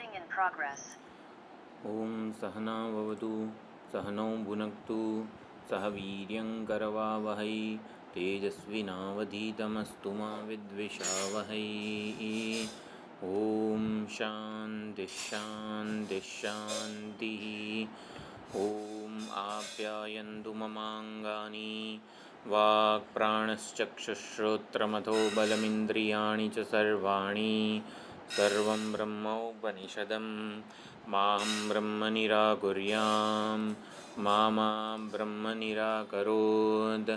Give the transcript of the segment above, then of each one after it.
ॐ सहना भवतु सहनौ भुनक्तु सह वीर्यं करवावहै तेजस्विनावधीतमस्तु मा विद्विषावहै ॐ शान्तिशान् दिशान्तिः ॐ आप्यायन्तु ममाङ्गानि वाक् प्राणश्चक्षुश्रोत्रमथो बलमिन्द्रियाणि च सर्वाणि सर्वं उपनिषदं मां ब्रह्म निराकुर्यां मां ब्रह्म निराकरोद्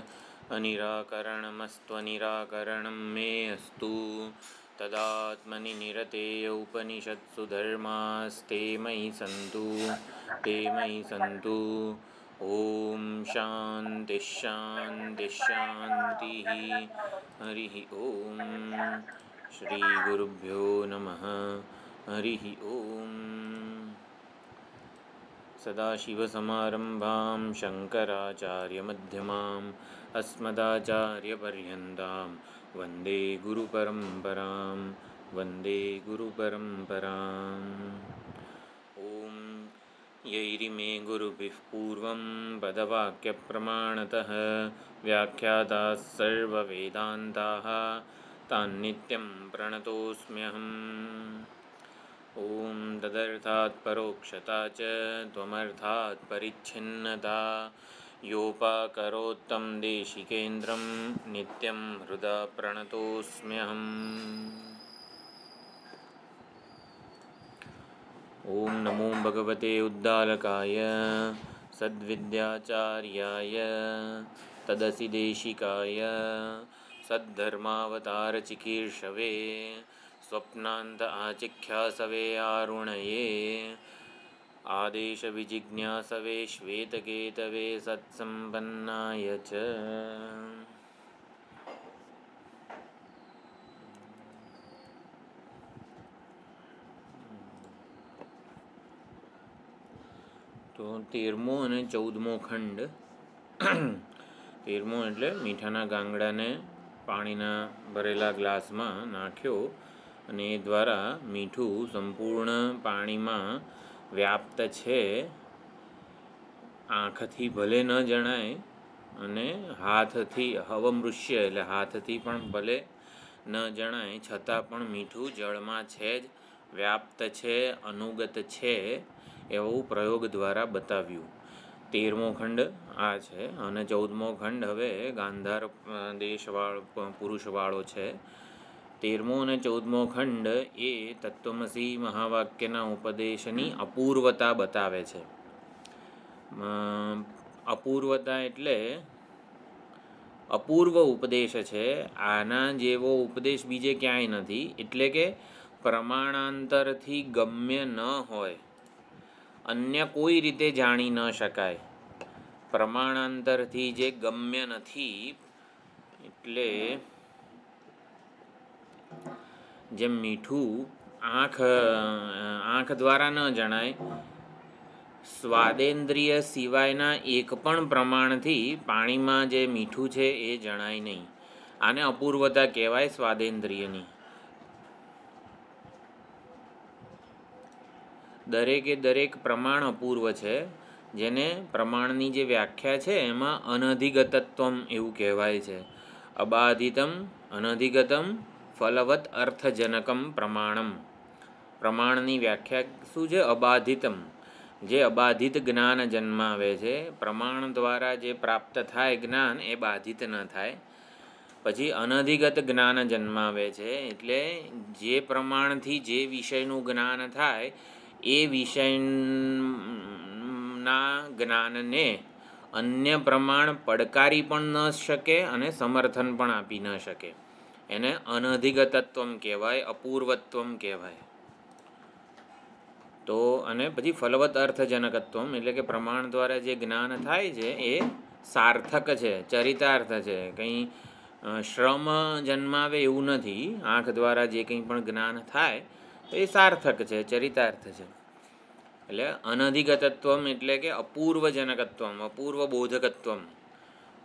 अनिराकरणमस्त्वनिराकरणं मे अस्तु तदात्मनि निरते उपनिषत्सु धर्मास्ते मयि सन्तु ते मयि सन्तु ॐ शान्तिः शान्तिः हरिः ॐ શ્રીગુરુભ્યો નમઃ હરિ ઓમ સદાશિવસમારંભાं શંકરાચાર્યમધ્યમાम् अस्मदाचार्यपर्यन्तां વંદે ગુરુપરંપરાં વંદે ગુરુપરંપરાં ॐ यैरिमे गुरुभिः पूर्वं पदवाक्यप्रमाणतः व्याख्याताः सर्ववेदान्ताः तान्नित्यं प्रणतोऽस्म्यहम् ॐ तदर्थात् परोक्षता च त्वमर्थात् परिच्छिन्नता योपाकरोत्तं देशिकेन्द्रं नित्यं हृदा प्रणतोऽस्म्यहम् ॐ नमो भगवते उद्दालकाय सद्विद्याचार्याय तदसि देशिकाय સદ્ધર્માવતારચિકીર્ષવે स्वप्नान्त आचिख्यासवे आरुणये आदेशविजिज्ञासवे श्वेतकेतवे सत्सम्पन्नाय च તો તેરમો અને ચૌદમો ખંડ તેરમો એટલે મીઠાના ગાંગડાને પાણીના ભરેલા ગ્લાસમાં નાખ્યો અને એ દ્વારા મીઠું સંપૂર્ણ પાણીમાં વ્યાપ્ત છે આંખથી ભલે ન જણાય અને હાથથી હવમૃષ્ય એટલે હાથથી પણ ભલે ન જણાય છતાં પણ મીઠું જળમાં છે જ વ્યાપ્ત છે અનુગત છે એવું પ્રયોગ દ્વારા બતાવ્યું તેરમો ખંડ આ છે અને ચૌદમો ખંડ હવે ગાંધાર દેશવાળો પુરુષવાળો છે તેરમો અને ચૌદમો ખંડ એ તત્વમસી મહાવાક્યના ઉપદેશની અપૂર્વતા બતાવે છે અપૂર્વતા એટલે અપૂર્વ ઉપદેશ છે આના જેવો ઉપદેશ બીજે ક્યાંય નથી એટલે કે પ્રમાણાંતરથી ગમ્ય ન હોય અન્ય કોઈ રીતે જાણી ન શકાય પ્રમાણાંતરથી જે ગમ્ય નથી એટલે જેમ મીઠું આંખ આંખ દ્વારા ન જણાય સ્વાદેન્દ્રિય સિવાયના એક પણ પ્રમાણથી પાણીમાં જે મીઠું છે એ જણાય નહીં આને અપૂર્વતા કહેવાય સ્વાદેન્દ્રિયની દરેકે દરેક પ્રમાણ અપૂર્વ છે જેને પ્રમાણની જે વ્યાખ્યા છે એમાં અનધિગતત્વમ એવું કહેવાય છે અબાધિતમ અનધિગતમ ફલવત અર્થજનકમ પ્રમાણમ પ્રમાણની વ્યાખ્યા શું છે અબાધિતમ જે અબાધિત જ્ઞાન જન્માવે છે પ્રમાણ દ્વારા જે પ્રાપ્ત થાય જ્ઞાન એ બાધિત ન થાય પછી અનધિગત જ્ઞાન જન્માવે છે એટલે જે પ્રમાણથી જે વિષયનું જ્ઞાન થાય એ વિષયના જ્ઞાનને અન્ય પ્રમાણ પડકારી પણ ન શકે અને સમર્થન પણ આપી ન શકે એને અનધિગતત્વમ કહેવાય અપૂર્વત્વમ કહેવાય તો અને પછી ફલવત અર્થજનકત્વ એટલે કે પ્રમાણ દ્વારા જે જ્ઞાન થાય છે એ સાર્થક છે ચરિતાર્થ છે કંઈ શ્રમ જન્માવે એવું નથી આંખ દ્વારા જે કંઈ પણ જ્ઞાન થાય તો એ સાર્થક છે ચરિતાર્થ છે એટલે અનધિગતત્વમ એટલે કે અપૂર્વજનકત્વમ અપૂર્વ બોધકત્વમ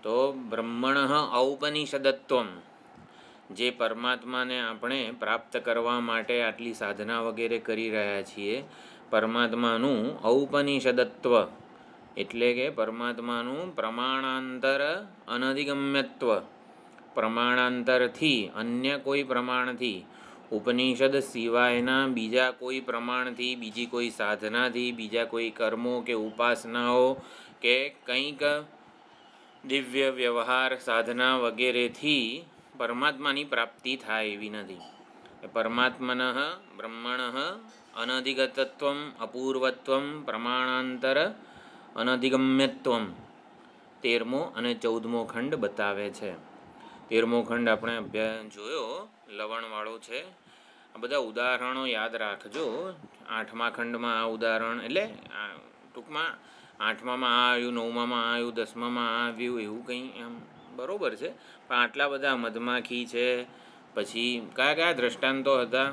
તો બ્રહ્મણ ઔપનિષદત્વમ જે પરમાત્માને આપણે પ્રાપ્ત કરવા માટે આટલી સાધના વગેરે કરી રહ્યા છીએ પરમાત્માનું ઔપનિષદત્વ એટલે કે પરમાત્માનું પ્રમાણાંતર અનધિગમ્યત્વ પ્રમાણાંતરથી અન્ય કોઈ પ્રમાણથી ઉપનિષદ સિવાયના બીજા કોઈ પ્રમાણથી બીજી કોઈ સાધનાથી બીજા કોઈ કર્મો કે ઉપાસનાઓ કે કંઈક દિવ્ય વ્યવહાર સાધના વગેરેથી પરમાત્માની પ્રાપ્તિ થાય એવી નથી પરમાત્મન બ્રહ્મણ અનધિગતત્વ અપૂર્વત્વ પ્રમાણાંતર અનધિગમ્યત્વ તેરમો અને ચૌદમો ખંડ બતાવે છે તેરમો ખંડ આપણે અભ્યાસ જોયો લવણવાળો છે આ બધા ઉદાહરણો યાદ રાખજો આઠમા ખંડમાં આ ઉદાહરણ એટલે ટૂંકમાં આઠમામાં આ આવ્યું નવમામાં આવ્યું દસમામાં આવ્યું એવું કંઈ એમ બરાબર છે પણ આટલા બધા મધમાખી છે પછી કયા કયા દ્રષ્ટાંતો હતા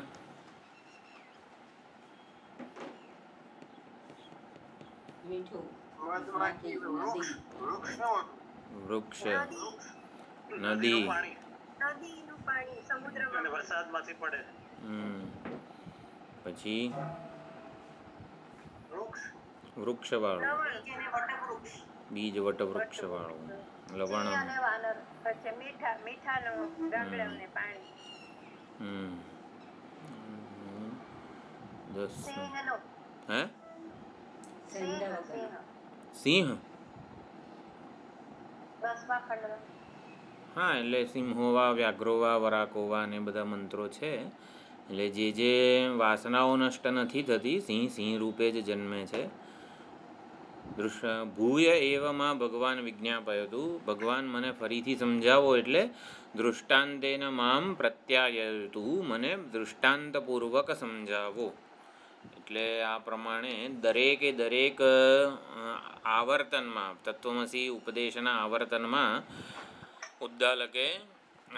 વૃક્ષ નદી પાણી સમુદ્રમાં વરસાદમાંથી પડે પછી વૃક્ષ વાળો બીજ વટવૃક્ષ વાળો લવણ મીઠા મીઠાનો ગામડાઓને પાણી હમ દસ હે સિંહ બસમાં ખંડવા હા એટલે સિંહોવા વ્યાઘ્રોવા વરાકોવા અને બધા મંત્રો છે એટલે જે જે વાસનાઓ નષ્ટ નથી થતી સિંહ સિંહ રૂપે જ જન્મે છે દૃશ્ય ભૂય એવમાં ભગવાન વિજ્ઞાપયું હતું ભગવાન મને ફરીથી સમજાવો એટલે દૃષ્ટાંતેન મામ પ્રત્યાયતું મને દૃષ્ટાંતપૂર્વક સમજાવો એટલે આ પ્રમાણે દરેકે દરેક આવર્તનમાં તત્વમસી ઉપદેશના આવર્તનમાં ઉદ્દાલકે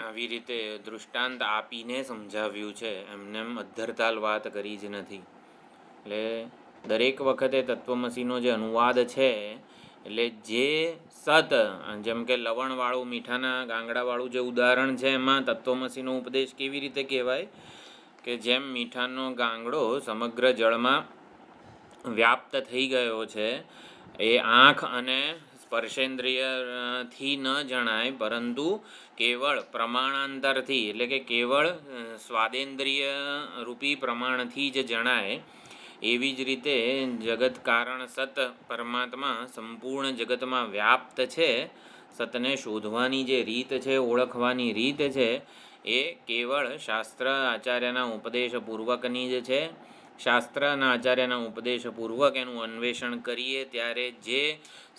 આવી રીતે દૃષ્ટાંત આપીને સમજાવ્યું છે એમને એમ અધ્ધરતાલ વાત કરી જ નથી એટલે દરેક વખતે તત્વમસીનો જે અનુવાદ છે એટલે જે સત જેમ કે લવણવાળું મીઠાના ગાંગડાવાળું જે ઉદાહરણ છે એમાં તત્વમસીનો ઉપદેશ કેવી રીતે કહેવાય કે જેમ મીઠાનો ગાંગડો સમગ્ર જળમાં વ્યાપ્ત થઈ ગયો છે એ આંખ અને સ્પર્શેન્દ્રિયથી ન જણાય પરંતુ કેવળ પ્રમાણાંતરથી એટલે કે કેવળ સ્વાદેન્દ્રિય રૂપી પ્રમાણથી જ જણાય એવી જ રીતે જગત કારણ સત પરમાત્મા સંપૂર્ણ જગતમાં વ્યાપ્ત છે સતને શોધવાની જે રીત છે ઓળખવાની રીત છે એ કેવળ શાસ્ત્ર આચાર્યના ઉપદેશપૂર્વકની જ છે શાસ્ત્રના આચાર્યના ઉપદેશપૂર્વક એનું અન્વેષણ કરીએ ત્યારે જે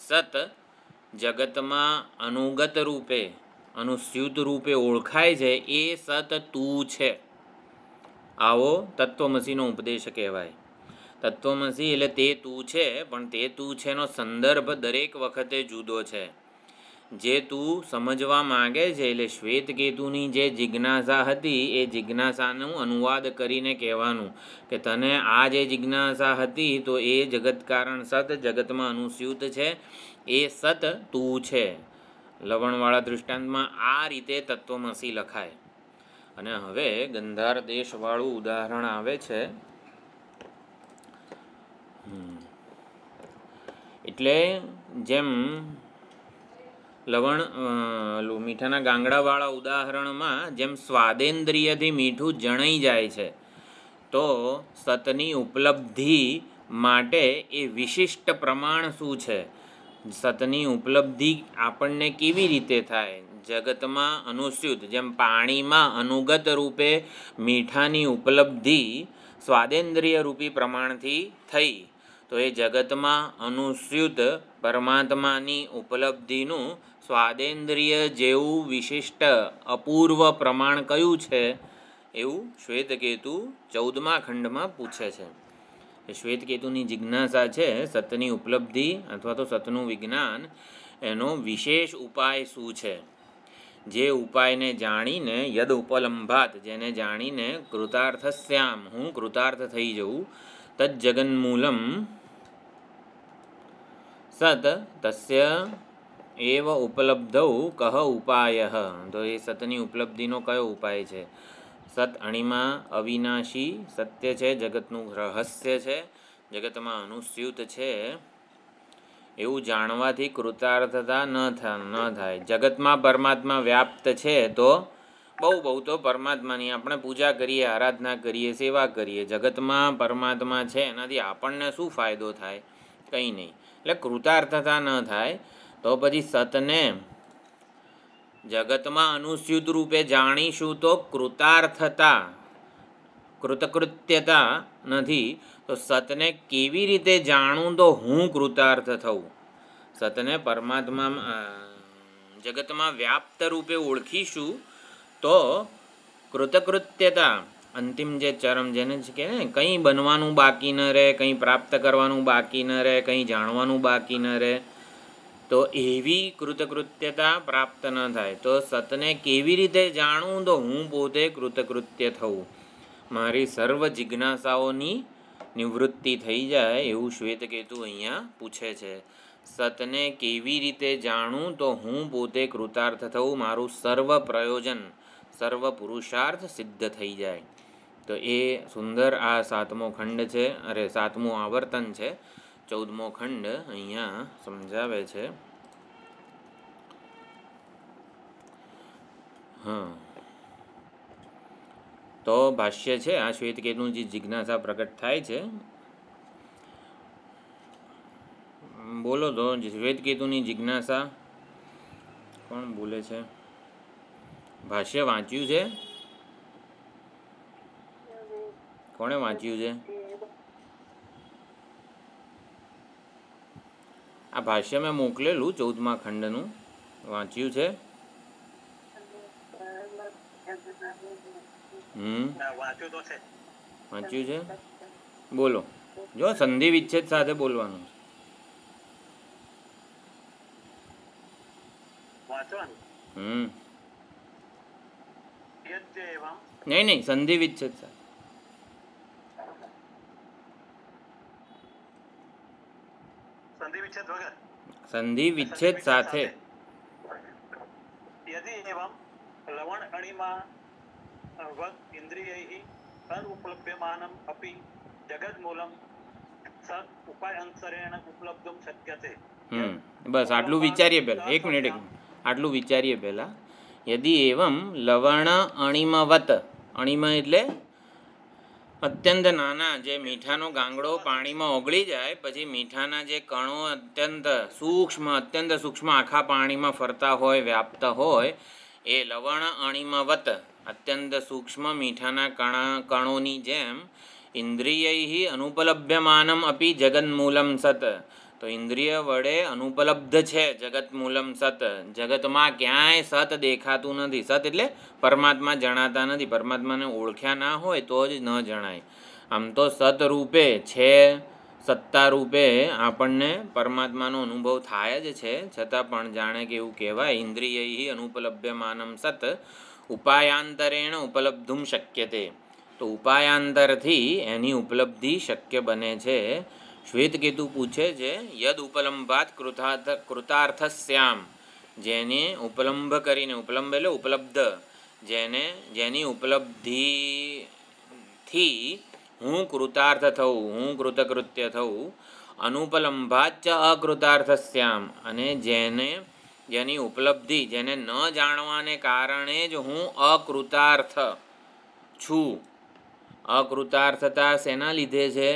સત જગતમાં અનુગત રૂપે અનુસ્યુત રૂપે ઓળખાય છે એ સત તું છે આવો તત્વમસીનો ઉપદેશ કહેવાય તત્વમસી એટલે તે તું છે પણ તે તું છેનો સંદર્ભ દરેક વખતે જુદો છે જે તું સમજવા માગે છે એટલે શ્વેતકેતુની જે જિજ્ઞાસા હતી એ જિજ્ઞાસાનું અનુવાદ કરીને કહેવાનું કે તને આ જે જિજ્ઞાસા હતી તો એ જગત કારણ સત જગતમાં અનુસ્યુત છે એ સત તું છે લવણવાળા દૃષ્ટાંતમાં આ રીતે તત્વમસી લખાય અને હવે ગંધાર દેશવાળું ઉદાહરણ આવે છે એટલે જેમ લવણ મીઠાના ગાંગડાવાળા ઉદાહરણમાં જેમ સ્વાદેન્દ્રિયથી મીઠું જણાઈ જાય છે તો સતની ઉપલબ્ધિ માટે એ વિશિષ્ટ પ્રમાણ શું છે સતની ઉપલબ્ધિ આપણને કેવી રીતે થાય જગતમાં અનુસ્યુત જેમ પાણીમાં અનુગત રૂપે મીઠાની ઉપલબ્ધિ સ્વાદેન્દ્રિય રૂપી પ્રમાણથી થઈ તો એ જગતમાં અનુસ્યુત પરમાત્માની ઉપલબ્ધિનું સ્વાદેન્દ્રિય જેવું વિશિષ્ટ અપૂર્વ પ્રમાણ કયું છે એવું શ્વેતકેતુ ચૌદમા ખંડમાં પૂછે છે શ્વેતકેતુની જિજ્ઞાસા છે સતની ઉપલબ્ધિ અથવા તો સતનું વિજ્ઞાન એનો વિશેષ ઉપાય શું છે જે ઉપાયને જાણીને યદ ઉપલંભાત જેને જાણીને કૃતાર્થ શ્યામ હું કૃતાર્થ થઈ જઉં તજ્જગન્મૂલમ સત તસ્ય એવ ઉપલબ્ધૌ કહ ઉપાય તો એ સતની ઉપલબ્ધિનો કયો ઉપાય છે સત અણીમાં અવિનાશી સત્ય છે જગતનું રહસ્ય છે જગતમાં અનુસ્યુત છે એવું જાણવાથી કૃતાર્થતા ન ન થાય જગતમાં પરમાત્મા વ્યાપ્ત છે તો બહુ બહુ તો પરમાત્માની આપણે પૂજા કરીએ આરાધના કરીએ સેવા કરીએ જગતમાં પરમાત્મા છે એનાથી આપણને શું ફાયદો થાય કંઈ નહીં એટલે કૃતાર્થતા ન થાય તો પછી સતને જગતમાં અનુસ્યુત રૂપે જાણીશું તો કૃતાર્થતા કૃતકૃત્યતા નથી તો સતને કેવી રીતે જાણું તો હું કૃતાર્થ થઉં સતને પરમાત્મા જગતમાં વ્યાપ્ત રૂપે ઓળખીશું તો કૃતકૃત્યતા અંતિમ જે ચરમ જેને કે કંઈ બનવાનું બાકી ન રહે કંઈ પ્રાપ્ત કરવાનું બાકી ન રહે કંઈ જાણવાનું બાકી ન રહે તો એવી કૃતકૃત્યતા પ્રાપ્ત ન થાય તો સતને કેવી રીતે જાણવું તો હું પોતે કૃતકૃત્ય થવું મારી સર્વ જિજ્ઞાસાઓની નિવૃત્તિ થઈ જાય એવું શ્વેતકેતુ અહીંયા પૂછે છે સતને કેવી રીતે જાણું તો હું પોતે કૃતાર્થ થવું મારું સર્વ પ્રયોજન સર્વ પુરુષાર્થ સિદ્ધ થઈ જાય તો એ સુંદર આ સાતમો ખંડ છે અરે સાતમું આવર્તન છે ચૌદમો ખંડ અહીંયા સમજાવે છે હા તો ભાષ્ય છે આ શ્વેતકેતુનું જે જિજ્ઞાસા પ્રગટ થાય છે બોલો તો શ્વેતકેતુની જિજ્ઞાસા કોણ બોલે છે ભાષ્ય વાંચ્યું છે કોણે વાંચ્યું છે આ ભાષ્ય મેં મોકલેલું ચૌદમા ખંડનું વાંચ્યું છે વાંચ્યું છે બોલો જો સંધિ વિચ્છેદ સાથે બોલવાનું હમ નહીં નહીં સંધિ વિચ્છેદ સાથે વિચ્છેદ વગર સંધિ વિચ્છેદ સાથે યદિ એવમ લવણ અણિમા વગ ઇન્દ્રિયૈ અનુપલભ્યમાનમ અપી જગદમૂલમ સદ ઉપાય અંતરેણ ઉપલબ્ધમ શક્યતે હમ બસ આટલું વિચારીએ પહેલા એક મિનિટ આટલું વિચારીએ પહેલા યદિ એવમ લવણ અણિમવત અણિમા એટલે અત્યંત નાના જે મીઠાનો ગાંગડો પાણીમાં ઓગળી જાય પછી મીઠાના જે કણો અત્યંત સૂક્ષ્મ અત્યંત સૂક્ષ્મ આખા પાણીમાં ફરતા હોય વ્યાપતા હોય એ લવણ અણિમવત અત્યંત સૂક્ષ્મ મીઠાના કણા કણોની જેમ ઇન્દ્રિય અનુપલભ્યમાનમ અપી જગન્મૂલમ સત તો ઇન્દ્રિય વડે અનુપલબ્ધ છે જગત મૂલમ સત જગતમાં ક્યાંય સત દેખાતું નથી સત એટલે પરમાત્મા જણાતા નથી પરમાત્માને ઓળખ્યા ના હોય તો જ ન જણાય આમ તો સતરૂપે છે સત્તા રૂપે આપણને પરમાત્માનો અનુભવ થાય જ છે છતાં પણ જાણે કે એવું કહેવાય ઇન્દ્રિય અનુપલભ્યમાનમ સત ઉપાયાંતરેણ ઉપલબ્ધું શક્ય તે તો ઉપાયાંતરથી એની ઉપલબ્ધિ શક્ય બને છે શ્વેતકેતુ પૂછે છે યદ ઉપલંભાત કૃતાર્થ કૃતાર્થ શ્યામ જેને ઉપલંભ કરીને ઉપલંભ એટલે ઉપલબ્ધ જેને જેની ઉપલબ્ધિથી હું કૃતાર્થ થઉં હું કૃતકૃત્ય થઉં અનુપલંભાત ચ શ્યામ અને જેને જેની ઉપલબ્ધિ જેને ન જાણવાને કારણે જ હું અકૃતાર્થ છું અકૃતાર્થતા શેના લીધે છે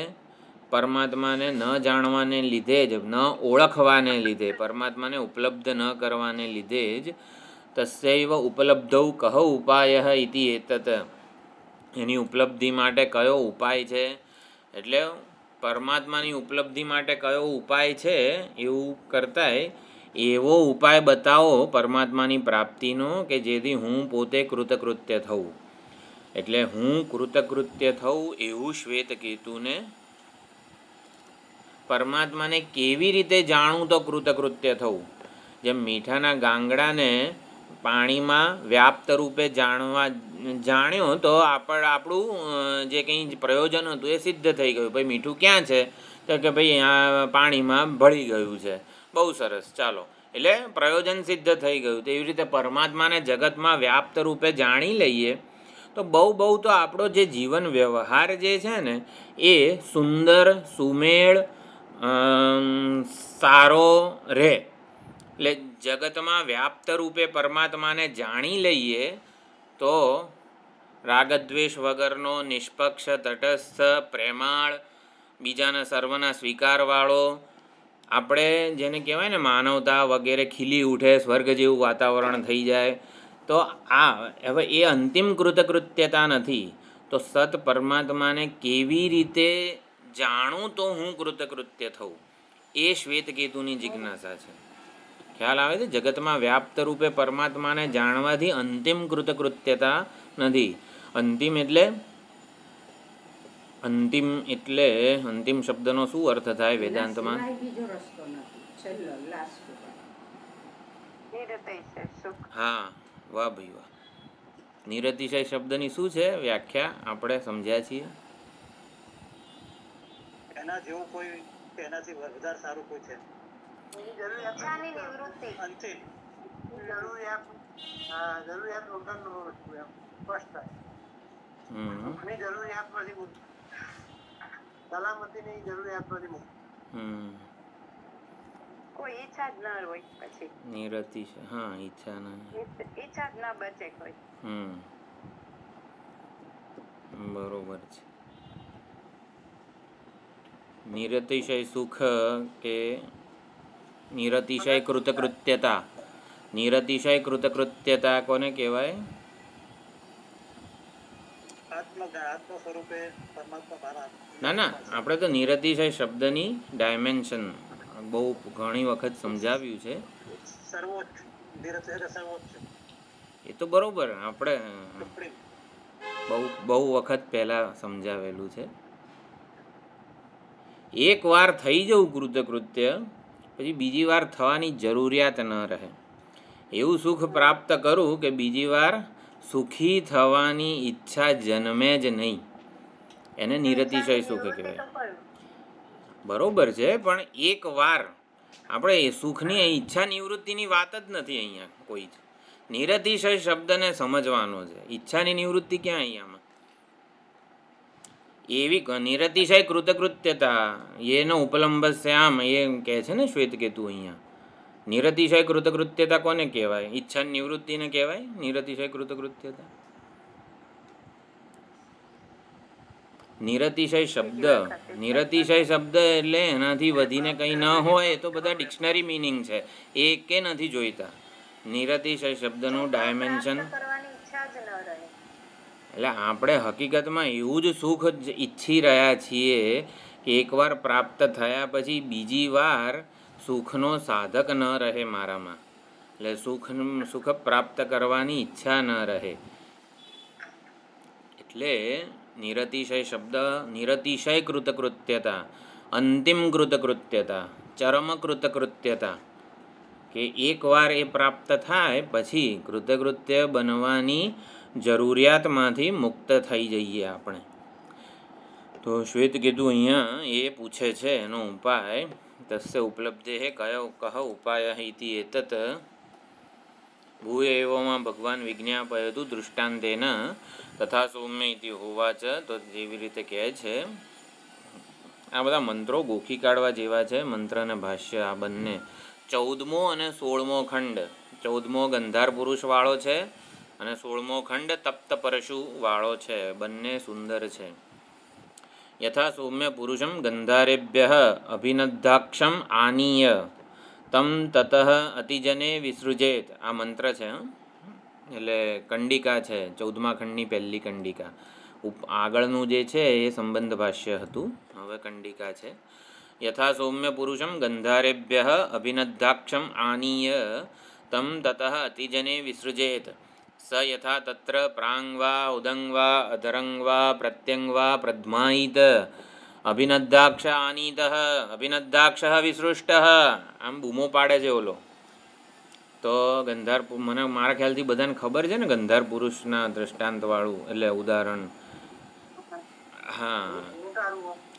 પરમાત્માને ન જાણવાને લીધે જ ન ઓળખવાને લીધે પરમાત્માને ઉપલબ્ધ ન કરવાને લીધે જ તસ્યવ ઉપલબ્ધૌ કહો ઉપાય ઇતિ એતત એની ઉપલબ્ધિ માટે કયો ઉપાય છે એટલે પરમાત્માની ઉપલબ્ધિ માટે કયો ઉપાય છે એવું કરતાંય એવો ઉપાય બતાવો પરમાત્માની પ્રાપ્તિનો કે જેથી હું પોતે કૃતકૃત્ય થઉં એટલે હું કૃતકૃત્ય થઉં એવું શ્વેતકેતુને પરમાત્માને કેવી રીતે જાણવું તો કૃતકૃત્ય થવું જેમ મીઠાના ગાંગડાને પાણીમાં વ્યાપ્ત રૂપે જાણવા જાણ્યો તો આપણ આપણું જે કંઈ પ્રયોજન હતું એ સિદ્ધ થઈ ગયું ભાઈ મીઠું ક્યાં છે તો કે ભાઈ અહીંયા પાણીમાં ભળી ગયું છે બહુ સરસ ચાલો એટલે પ્રયોજન સિદ્ધ થઈ ગયું તો એવી રીતે પરમાત્માને જગતમાં વ્યાપ્ત રૂપે જાણી લઈએ તો બહુ બહુ તો આપણો જે જીવન વ્યવહાર જે છે ને એ સુંદર સુમેળ સારો રહે એટલે જગતમાં વ્યાપ્ત રૂપે પરમાત્માને જાણી લઈએ તો રાગદ્વેષ વગરનો નિષ્પક્ષ તટસ્થ પ્રેમાળ બીજાના સર્વના સ્વીકારવાળો આપણે જેને કહેવાય ને માનવતા વગેરે ખીલી ઉઠે સ્વર્ગ જેવું વાતાવરણ થઈ જાય તો આ હવે એ અંતિમ કૃતકૃત્યતા નથી તો સત પરમાત્માને કેવી રીતે જાણું તો હું કૃતકૃત્ય થઉં એ શ્વેતકેતુની જિજ્ઞાસા છે ખ્યાલ આવે છે જગતમાં વ્યાપ્ત રૂપે પરમાત્માને જાણવાથી અંતિમ કૃતકૃત્યતા નથી અંતિમ એટલે અંતિમ એટલે અંતિમ શબ્દનો શું અર્થ થાય વેદાંતમાં હા વાહ ભાઈ વાહ નિરતિશય શબ્દની શું છે વ્યાખ્યા આપણે સમજ્યા છીએ એના જેવું કોઈ કે એનાથી વધારે સારું કોઈ છે અંતિમ જરૂરિયાત જરૂરિયાત કોઈ ઈચ્છા જ ના હોય પછી નિરતિ છે હા ઈચ્છા ઈચ્છા જ ના બચે કોઈ હમ બરોબર છે નિરતિશય સુખ કે નિરતિશય કૃતકૃત્યતા નિરતિશય કૃતકૃત્યતા કોને કહેવાય ના ના આપણે તો નિરતિશય શબ્દની ડાયમેન્શન બહુ ઘણી વખત સમજાવ્યું છે એ તો બરોબર આપણે બહુ બહુ વખત પહેલાં સમજાવેલું છે એકવાર થઈ જવું કૃતકૃત્ય પછી બીજી વાર થવાની જરૂરિયાત ન રહે એવું સુખ પ્રાપ્ત કરું કે બીજી વાર સુખી થવાની ઈચ્છા જન્મે જ નહીં એને નિરતિશય સુખ કહેવાય બરોબર છે પણ એકવાર આપણે એ સુખની ઈચ્છા નિવૃત્તિની વાત જ નથી અહીંયા કોઈ નિરતિશય શબ્દને સમજવાનો છે ઈચ્છાની નિવૃત્તિ ક્યાં અહીંયામાં એવી નિરતિશય કૃતકૃત્યતા એનો ઉપલંબ શ્યામ એ કહે છે ને શ્વેતકેતુ અહીંયા નિરતિશય કૃતકૃત્યતા કોને કહેવાય ઈચ્છા નિવૃત્તિને કહેવાય નિરતિશય કૃતકૃત્યતા નિરતિશય શબ્દ નિરતિશય શબ્દ એટલે એનાથી વધીને કંઈ ન હોય તો બધા ડિક્શનરી મિનિંગ છે એ કે નથી જોઈતા નિરતિશય શબ્દનું ડાયમેન્શન એટલે આપણે હકીકતમાં એવું જ સુખ ઈચ્છી રહ્યા છીએ કે એકવાર પ્રાપ્ત થયા પછી બીજી વાર સુખનો સાધક ન રહે મારામાં એટલે સુખ સુખ પ્રાપ્ત કરવાની ઈચ્છા ન રહે એટલે નિરતિશય શબ્દ નિરતિશય કૃતકૃત્યતા અંતિમ કૃતકૃત્યતા ચરમ કૃતકૃત્યતા કે એકવાર એ પ્રાપ્ત થાય પછી કૃતકૃત્ય બનવાની જરૂરિયાતમાંથી મુક્ત થઈ જઈએ આપણે તો શ્વેત કીધું અહીંયા એ પૂછે છે એનો ઉપાય તસ્ય ઉપલબ્ધે કયો કહ ઉપાય ઇતિ એતત ભૂ એવોમાં ભગવાન વિજ્ઞાપય હતું દૃષ્ટાંતેન તથા સૌમ્ય હોવા હોવાચ તો જેવી રીતે કહે છે આ બધા મંત્રો ગોખી કાઢવા જેવા છે મંત્ર અને ભાષ્ય આ બંને ચૌદમો અને સોળમો ખંડ ચૌદમો ગંધાર પુરુષવાળો છે અને સોળમો ખંડ તપ્ત પરશુ વાળો છે બંને સુંદર છે યથા સૌમ્ય પુરુષમ ગંધારેભ્ય અભિનદ્ધાક્ષમ આનીય તમ તત અતિજને વિસૃજેત આ મંત્ર છે એટલે કંડિકા છે ચૌદમા ખંડની પહેલી કંડિકા આગળનું જે છે એ સંબંધ ભાષ્ય હતું હવે કંડિકા છે યથા સૌમ્ય પુરુષમ ગંધારેભ્ય અભિનદ્ધાક્ષમ આનીય તમ તત અતિજને વિસૃજેત સ યથા તત્ર પ્રાંગ વા ઉદંગ વા અધરંગ વા પ્રત્યંગ વા પ્રદ્માયિત અભિનદ્ધાક્ષ આનીત અભિનદ્ધાક્ષ વિસૃષ્ટ આમ બૂમો પાડે છે ઓલો તો ગંધાર મને મારા ખ્યાલથી બધાને ખબર છે ને ગંધાર પુરુષના દ્રષ્ટાંતવાળું એટલે ઉદાહરણ હા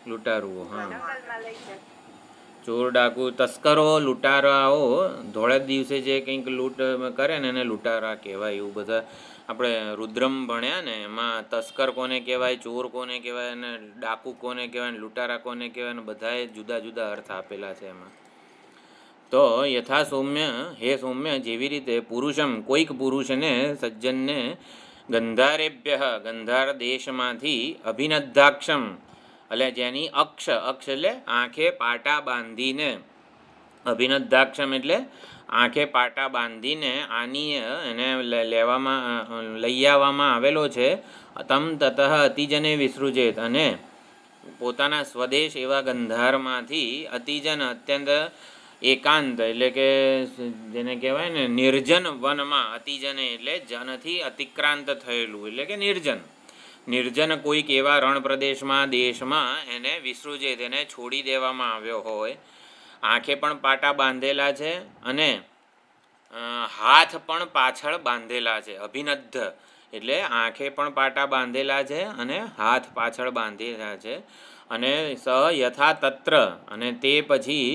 લૂંટારવું હા ચોર ડાકુ તસ્કરો લૂંટારાઓ ધોળે દિવસે જે કંઈક લૂંટ કરે ને એને લૂંટારા કહેવાય એવું બધા આપણે રુદ્રમ ભણ્યા ને એમાં તસ્કર કોને કહેવાય ચોર કોને કહેવાય અને ડાકુ કોને કહેવાય લૂંટારા કોને કહેવાય ને બધાએ જુદા જુદા અર્થ આપેલા છે એમાં તો યથા સૌમ્ય હે સૌમ્ય જેવી રીતે પુરુષમ કોઈક પુરુષને સજ્જનને ગંધારેભ્ય ગંધાર દેશમાંથી અભિનદ્ધાક્ષમ એટલે જેની અક્ષ અક્ષ એટલે આંખે પાટા બાંધીને અભિનદ્ધાક્ષમ એટલે આંખે પાટા બાંધીને આનીય એને લેવામાં લઈ આવવામાં આવેલો છે તમ તતઃ અતિજને વિસૃજેત અને પોતાના સ્વદેશ એવા ગંધારમાંથી અતિજન અત્યંત એકાંત એટલે કે જેને કહેવાય ને નિર્જન વનમાં અતિજને એટલે જનથી અતિક્રાંત થયેલું એટલે કે નિર્જન નિર્જન કોઈક એવા રણપ્રદેશમાં દેશમાં એને વિસૃજે તેને છોડી દેવામાં આવ્યો હોય આંખે પણ પાટા બાંધેલા છે અને હાથ પણ પાછળ બાંધેલા છે અભિનદ્ધ એટલે આંખે પણ પાટા બાંધેલા છે અને હાથ પાછળ બાંધેલા છે અને સ યથા તત્ર અને તે પછી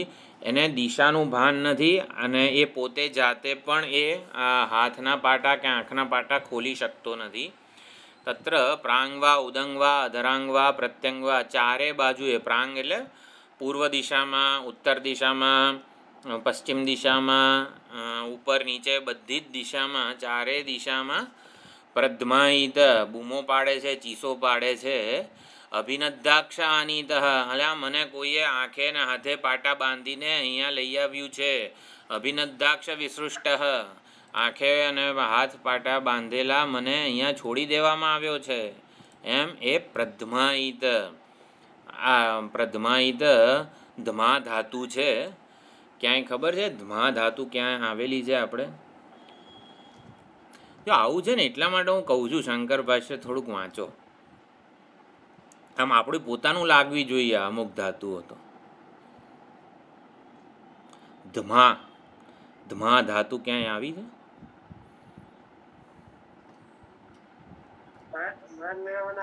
એને દિશાનું ભાન નથી અને એ પોતે જાતે પણ એ હાથના પાટા કે આંખના પાટા ખોલી શકતો નથી તત્ર પ્રાંગ વા ઉદંગ વા અધરાંગ વા પ્રત્યંગ વા ચારે બાજુએ પ્રાંગ એટલે પૂર્વ દિશામાં ઉત્તર દિશામાં પશ્ચિમ દિશામાં ઉપર નીચે બધી જ દિશામાં ચારે દિશામાં પ્રદ્માહિત બૂમો પાડે છે ચીસો પાડે છે અભિનદ્ધાક્ષાનિતઃ અલ્યા મને કોઈએ આંખે ને હાથે પાટા બાંધીને અહીંયા લઈ આવ્યું છે અભિનદ્ધાક્ષ વિસૃષ્ટ આંખે અને હાથ પાટા બાંધેલા મને અહીંયા છોડી દેવામાં આવ્યો છે એમ એ પ્રધમાહિત આ પ્રધમાહિત ધમા ધાતુ છે ક્યાંય ખબર છે ધમા ધાતુ ક્યાંય આવેલી છે આપણે જો આવું છે ને એટલા માટે હું કહું છું શંકર ભાષ્ય થોડુંક વાંચો આમ આપણું પોતાનું લાગવી જોઈએ અમુક ધાતુઓ તો ધમા ધમા ધાતુ ક્યાંય આવી છે હા બરોબર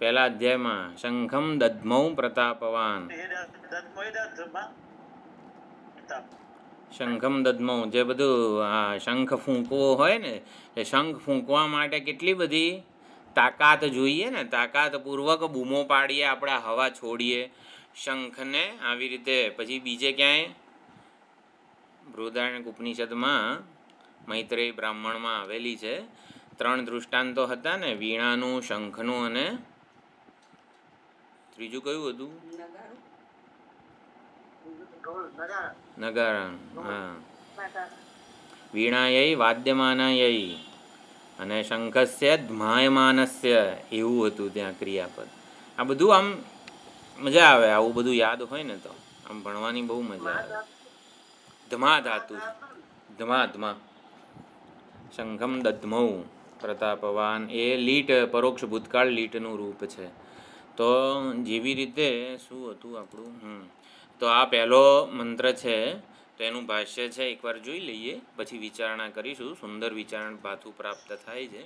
પેલા અધ્યાયમાં શંખમ દધમૌ પ્રતાપવાન શંખમ દધમૌ જે બધું આ શંખ ફૂંકવો હોય ને એ શંખ ફૂંકવા માટે કેટલી બધી તાકાત જોઈએ ને તાકાતપૂર્વક બૂમો પાડીએ આપણે હવા છોડીએ શંખને આવી રીતે પછી બીજે ક્યાંય બૃહદારણ્યક ઉપનિષદમાં મૈત્રેય બ્રાહ્મણમાં આવેલી છે ત્રણ દૃષ્ટાંતો હતા ને વીણાનું શંખનું અને ત્રીજું કયું હતું નગારાનું હા વીણાય વાદ્યમાનાય અને શંખસ્ય ધ્માયમાનસ્ય એવું હતું ત્યાં ક્રિયાપદ આ બધું આમ મજા આવે આવું બધું યાદ હોય ને તો આમ ભણવાની બહુ મજા આવે ધમા ધાતુ ધમા ધમા શંખમ દધમૌ પ્રતાપવાન એ લીટ પરોક્ષ ભૂતકાળ લીટનું રૂપ છે તો જેવી રીતે શું હતું આપણું હમ તો આ પહેલો મંત્ર છે તો એનું ભાષ્ય છે એકવાર જોઈ લઈએ પછી વિચારણા કરીશું સુંદર વિચારણ ભાથું પ્રાપ્ત થાય છે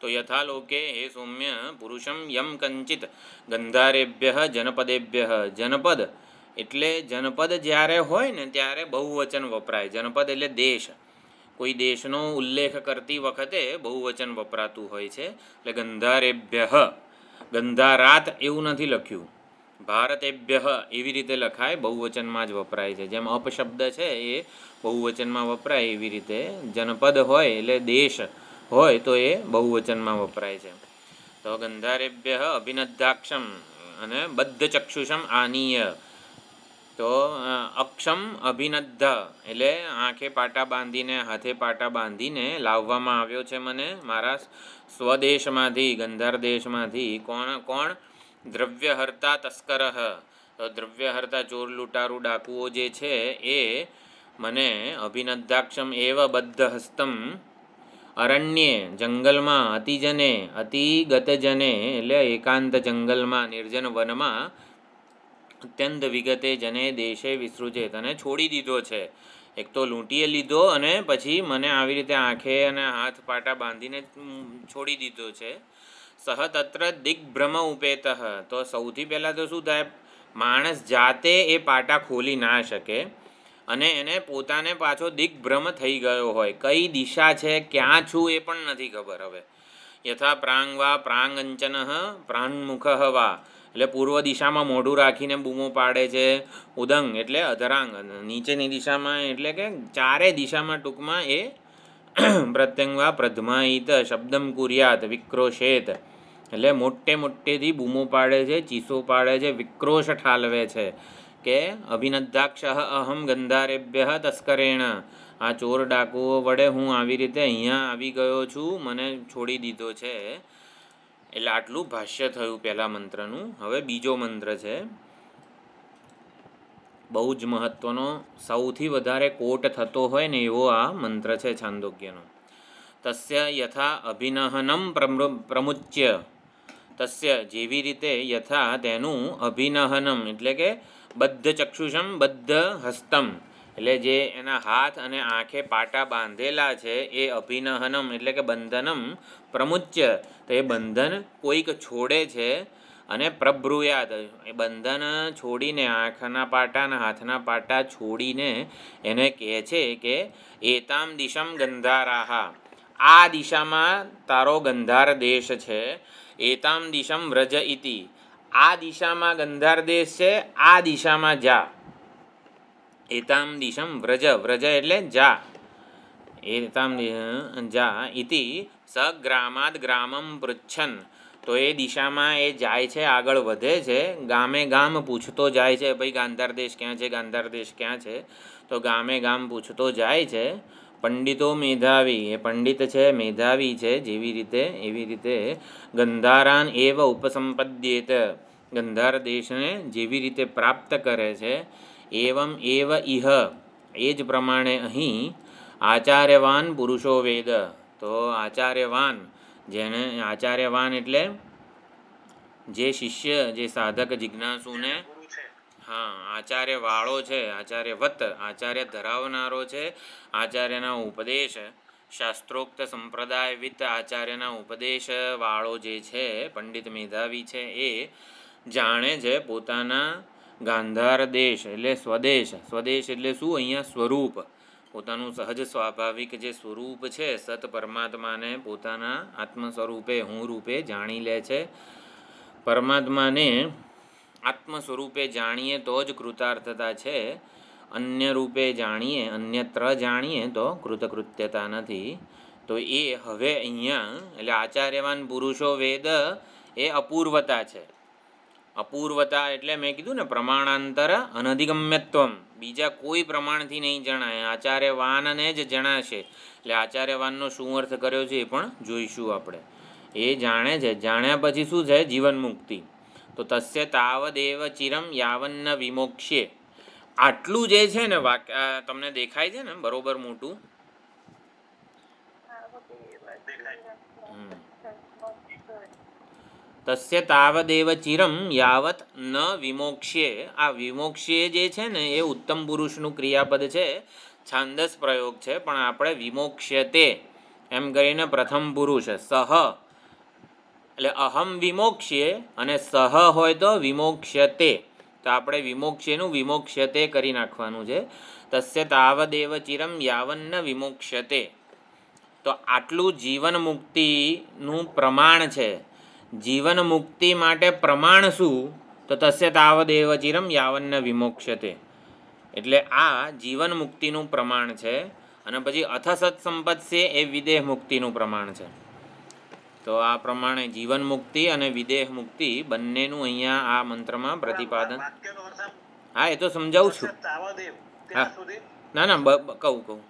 તો યથા લોકે હે સૌમ્ય પુરુષમ યમ કંચિત ગંધારેભ્ય જનપદેભ્ય જનપદ એટલે જનપદ જ્યારે હોય ને ત્યારે બહુવચન વપરાય જનપદ એટલે દેશ કોઈ દેશનો ઉલ્લેખ કરતી વખતે બહુવચન વપરાતું હોય છે એટલે ગંધારેભ્ય ગંધારાત એવું નથી લખ્યું ભારતેભ્ય એવી રીતે લખાય બહુવચનમાં જ વપરાય છે જેમ અપશબ્દ છે એ બહુવચનમાં વપરાય એવી રીતે જનપદ હોય એટલે દેશ હોય તો એ બહુવચનમાં વપરાય છે તો ગંધારેભ્ય અભિનદ્ધાક્ષમ અને બદ્ધ ચક્ષુષમ આનીય તો અક્ષમ અભિનદ્ધ એટલે આંખે પાટા બાંધીને હાથે પાટા બાંધીને લાવવામાં આવ્યો છે મને મારા સ્વદેશમાંથી ગંધાર દેશમાંથી કોણ કોણ દ્રવ્યહર્તા તસ્કરહ દ્રવ્યહર્તા ચોર લૂંટારું ડાકુઓ જે છે એ મને અભિનદ્ધાક્ષમ એવ બદ્ધ હસ્તમ અરણ્યે જંગલમાં અતિજને અતિગતજને એટલે એકાંત જંગલમાં નિર્જન વનમાં અત્યંત વિગતે જને દેશે વિસૃજેત તને છોડી દીધો છે એક તો લૂંટીએ લીધો અને પછી મને આવી રીતે આંખે અને હાથ પાટા બાંધીને છોડી દીધો છે સહ તત્ર દિગ્ભ્રમ ઉપેત તો સૌથી પહેલાં તો શું થાય માણસ જાતે એ પાટા ખોલી ના શકે અને એને પોતાને પાછો દિગ્ભ્રમ થઈ ગયો હોય કઈ દિશા છે ક્યાં છું એ પણ નથી ખબર હવે યથા પ્રાંગ વા પ્રાંગ પ્રાંગંચન પ્રાંગમુખ વા એટલે પૂર્વ દિશામાં મોઢું રાખીને બૂમો પાડે છે ઉદંગ એટલે અધરાંગ નીચેની દિશામાં એટલે કે ચારે દિશામાં ટૂંકમાં એ પ્રત્યંગવા પ્રધમાહિત શબ્દમ કુર્યાત વિક્રોશેત એટલે મોટે મોટેથી બૂમો પાડે છે ચીસો પાડે છે વિક્રોશ ઠાલવે છે કે અભિનદ્ધાક્ષ અહમ ગંધારેભ્ય તસ્કરેણ આ ચોર ડાકુઓ વડે હું આવી રીતે અહીંયા આવી ગયો છું મને છોડી દીધો છે એટલે આટલું ભાષ્ય થયું પહેલાં મંત્રનું હવે બીજો મંત્ર છે બહુ જ મહત્ત્વનો સૌથી વધારે કોટ થતો હોય ને એવો આ મંત્ર છે છાંદોગ્યનો તસ્ય યથા અભિનહનમ પ્રમુચ્ય તસ્ય જેવી રીતે યથા તેનું અભિનહનમ એટલે કે બદ્ધ ચક્ષુષમ બદ્ધ હસ્તમ એટલે જે એના હાથ અને આંખે પાટા બાંધેલા છે એ અભિનહનમ એટલે કે બંધનમ પ્રમુચ્ય તો એ બંધન કોઈક છોડે છે અને પ્રભ્રુયાદ એ બંધન છોડીને આંખના પાટા અને હાથના પાટા છોડીને એને કહે છે કે એતામ દિશમ ગંધારાહા આ દિશામાં તારો ગંધાર દેશ છે એતામ દિશમ વ્રજ ઇતિ આ દિશામાં ગંધાર દેશ છે આ દિશામાં જા એતામ દિશમ વ્રજ વ્રજ એટલે જા એતામ જા ઇતિ ગ્રામાદ ગ્રામમ પૃચ્છન તો એ દિશામાં એ જાય છે આગળ વધે છે ગામે ગામ પૂછતો જાય છે ભાઈ ગાંધાર દેશ ક્યાં છે ગાંધાર દેશ ક્યાં છે તો ગામે ગામ પૂછતો જાય છે પંડિતો મેધાવી એ પંડિત છે મેધાવી છે જેવી રીતે એવી રીતે ગંધારાન એવ ઉપસંપદ્યેત ગંધાર દેશને જેવી રીતે પ્રાપ્ત કરે છે એવમ એવ ઇહ એ જ પ્રમાણે અહીં આચાર્યવાન પુરુષો વેદ તો આચાર્યવાન જેને આચાર્યવાન એટલે જે શિષ્ય જે સાધક જિજ્ઞાસુને હા આચાર્ય વાળો છે આચાર્યવત આચાર્ય ધરાવનારો છે આચાર્યના ઉપદેશ શાસ્ત્રોક્ત સંપ્રદાયવિત આચાર્યના ઉપદેશ વાળો જે છે પંડિત મેધાવી છે એ જાણે છે પોતાના ગાંધાર દેશ એટલે સ્વદેશ સ્વદેશ એટલે શું અહીંયા સ્વરૂપ પોતાનું સહજ સ્વાભાવિક જે સ્વરૂપ છે સત પરમાત્માને પોતાના આત્મ સ્વરૂપે હું રૂપે જાણી લે છે પરમાત્માને આત્મ સ્વરૂપે જાણીએ તો જ કૃતાર્થતા છે અન્ય રૂપે જાણીએ અન્યત્ર જાણીએ તો કૃતકૃત્યતા નથી તો એ હવે અહીંયા એટલે આચાર્યવાન પુરુષો વેદ એ અપૂર્વતા છે અપૂર્વતા એટલે મેં કીધું ને પ્રમાણાંતર અનધિગમ્યત્વમ બીજા કોઈ પ્રમાણથી નહીં જણાય આચાર્યવાનને જ જણાશે એટલે આચાર્યવાનનો શું અર્થ કર્યો છે એ પણ જોઈશું આપણે એ જાણે છે જાણ્યા પછી શું છે જીવન મુક્તિ તો તસ્ય તાવદેવ ચિરમ યાવન્ન વિમોક્ષે આટલું જે છે ને વાક્ય તમને દેખાય છે ને બરોબર મોટું તસ્ય તાવદેવ ચિરમ યાવત ન વિમોક્ષ્યે આ વિમોક્ષ્યે જે છે ને એ ઉત્તમ પુરુષનું ક્રિયાપદ છે છાંદસ પ્રયોગ છે પણ આપણે વિમોક્ષ્ય તે એમ કરીને પ્રથમ પુરુષ સહ એટલે અહમ વિમોક્ષ્યે અને સહ હોય તો વિમોક્ષ્ય તે તો આપણે વિમોક્ષ્યનું વિમોક્ષ્ય તે કરી નાખવાનું છે તસ્ય તાવદેવ ચિરમ યાવન્ન તે તો આટલું જીવન મુક્તિનું પ્રમાણ છે જીવન મુક્તિ માટે પ્રમાણ શું તો તસ્ય તાવદેવ ચિરમ યાવન્ન વિમોક્ષતે એટલે આ જીવન મુક્તિનું પ્રમાણ છે અને પછી અથસત સત્સંપદ છે એ વિદેહ મુક્તિનું પ્રમાણ છે તો આ પ્રમાણે જીવન મુક્તિ અને વિદેહ મુક્તિ બંનેનું અહીંયા આ મંત્રમાં પ્રતિપાદન હા એ તો સમજાવું છું હા ના ના કહું કહું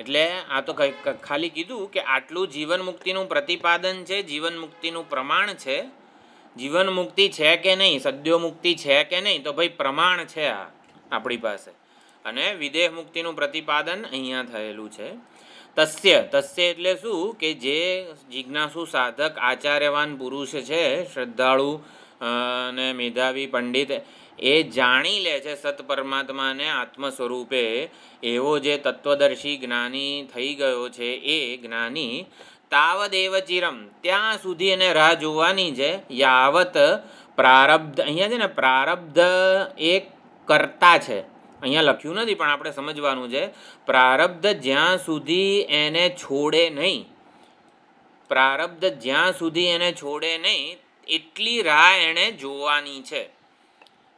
એટલે આ તો ખાલી કીધું કે આટલું જીવન મુક્તિનું પ્રતિપાદન છે જીવન મુક્તિનું પ્રમાણ છે જીવન મુક્તિ છે કે નહીં સદ્યો મુક્તિ છે કે નહીં તો ભાઈ પ્રમાણ છે આ આપણી પાસે અને વિદેહ મુક્તિનું પ્રતિપાદન અહીંયા થયેલું છે તસ્ય તસ્ય એટલે શું કે જે જિજ્ઞાસુ સાધક આચાર્યવાન પુરુષ છે શ્રદ્ધાળુ અને મેધાવી પંડિત એ જાણી લે છે સત પરમાત્માને આત્મ સ્વરૂપે એવો જે તત્વદર્શી જ્ઞાની થઈ ગયો છે એ જ્ઞાની તાવદેવ ચિરમ ત્યાં સુધી એને રાહ જોવાની છે યાવત પ્રારબ્ધ અહીંયા છે ને પ્રારબ્ધ એ કરતા છે અહીંયા લખ્યું નથી પણ આપણે સમજવાનું છે પ્રારબ્ધ જ્યાં સુધી એને છોડે નહીં પ્રારબ્ધ જ્યાં સુધી એને છોડે નહીં એટલી રાહ એણે જોવાની છે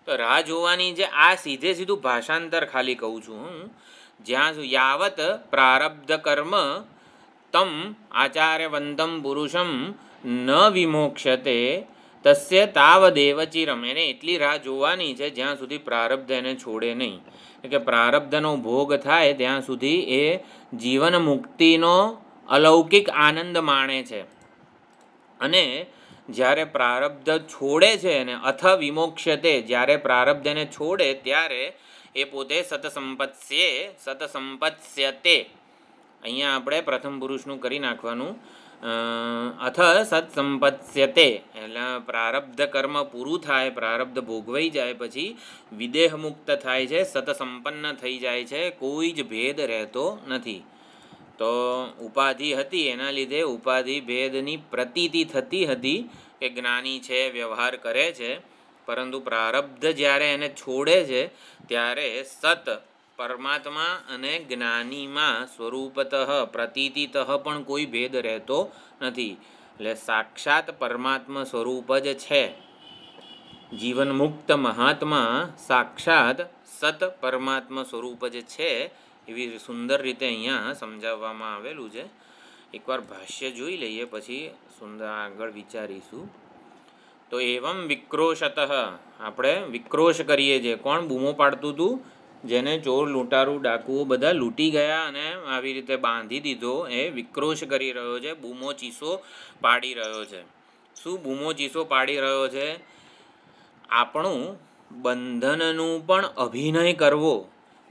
તો રાહ જોવાની જે આ સીધે સીધું ભાષાંતર ખાલી કહું છું હું જ્યાં શું યાવત પ્રારબ્ધ કર્મ તમ આચાર્યવંતમ પુરુષમ ન વિમોક્ષતે તસ્ય તાવદેવ ચિરમ એને એટલી રાહ જોવાની છે જ્યાં સુધી પ્રારબ્ધ એને છોડે નહીં કે પ્રારબ્ધનો ભોગ થાય ત્યાં સુધી એ જીવન મુક્તિનો અલૌકિક આનંદ માણે છે અને જ્યારે પ્રારબ્ધ છોડે છે એને અથ વિમોક્ષતે જ્યારે પ્રારબ્ધ એને છોડે ત્યારે એ પોતે સતસંપત્સ્યે સતસંપત્સ્યતે અહીંયા આપણે પ્રથમ પુરુષનું કરી નાખવાનું અથ સત્સંપત્સ્યતે એટલે પ્રારબ્ધ કર્મ પૂરું થાય પ્રારબ્ધ ભોગવાઈ જાય પછી વિદેહ મુક્ત થાય છે સતસંપન્ન થઈ જાય છે કોઈ જ ભેદ રહેતો નથી તો ઉપાધિ હતી એના લીધે ઉપાધિ ભેદની પ્રતીતિ થતી હતી કે જ્ઞાની છે વ્યવહાર કરે છે પરંતુ પ્રારબ્ધ જ્યારે એને છોડે છે ત્યારે સત પરમાત્મા અને જ્ઞાનીમાં સ્વરૂપતઃ પ્રતીતિતઃ પણ કોઈ ભેદ રહેતો નથી એટલે સાક્ષાત પરમાત્મા સ્વરૂપ જ છે જીવન મુક્ત મહાત્મા સાક્ષાત સત પરમાત્મા સ્વરૂપ જ છે એવી સુંદર રીતે અહીંયા સમજાવવામાં આવેલું છે એકવાર ભાષ્ય જોઈ લઈએ પછી સુંદર આગળ વિચારીશું તો એવમ વિક્રોશત આપણે વિક્રોશ કરીએ છીએ કોણ બૂમો પાડતું હતું જેને ચોર લૂંટારું ડાકુઓ બધા લૂંટી ગયા અને આવી રીતે બાંધી દીધો એ વિક્રોશ કરી રહ્યો છે બૂમો ચીસો પાડી રહ્યો છે શું બૂમો ચીસો પાડી રહ્યો છે આપણું બંધનનું પણ અભિનય કરવો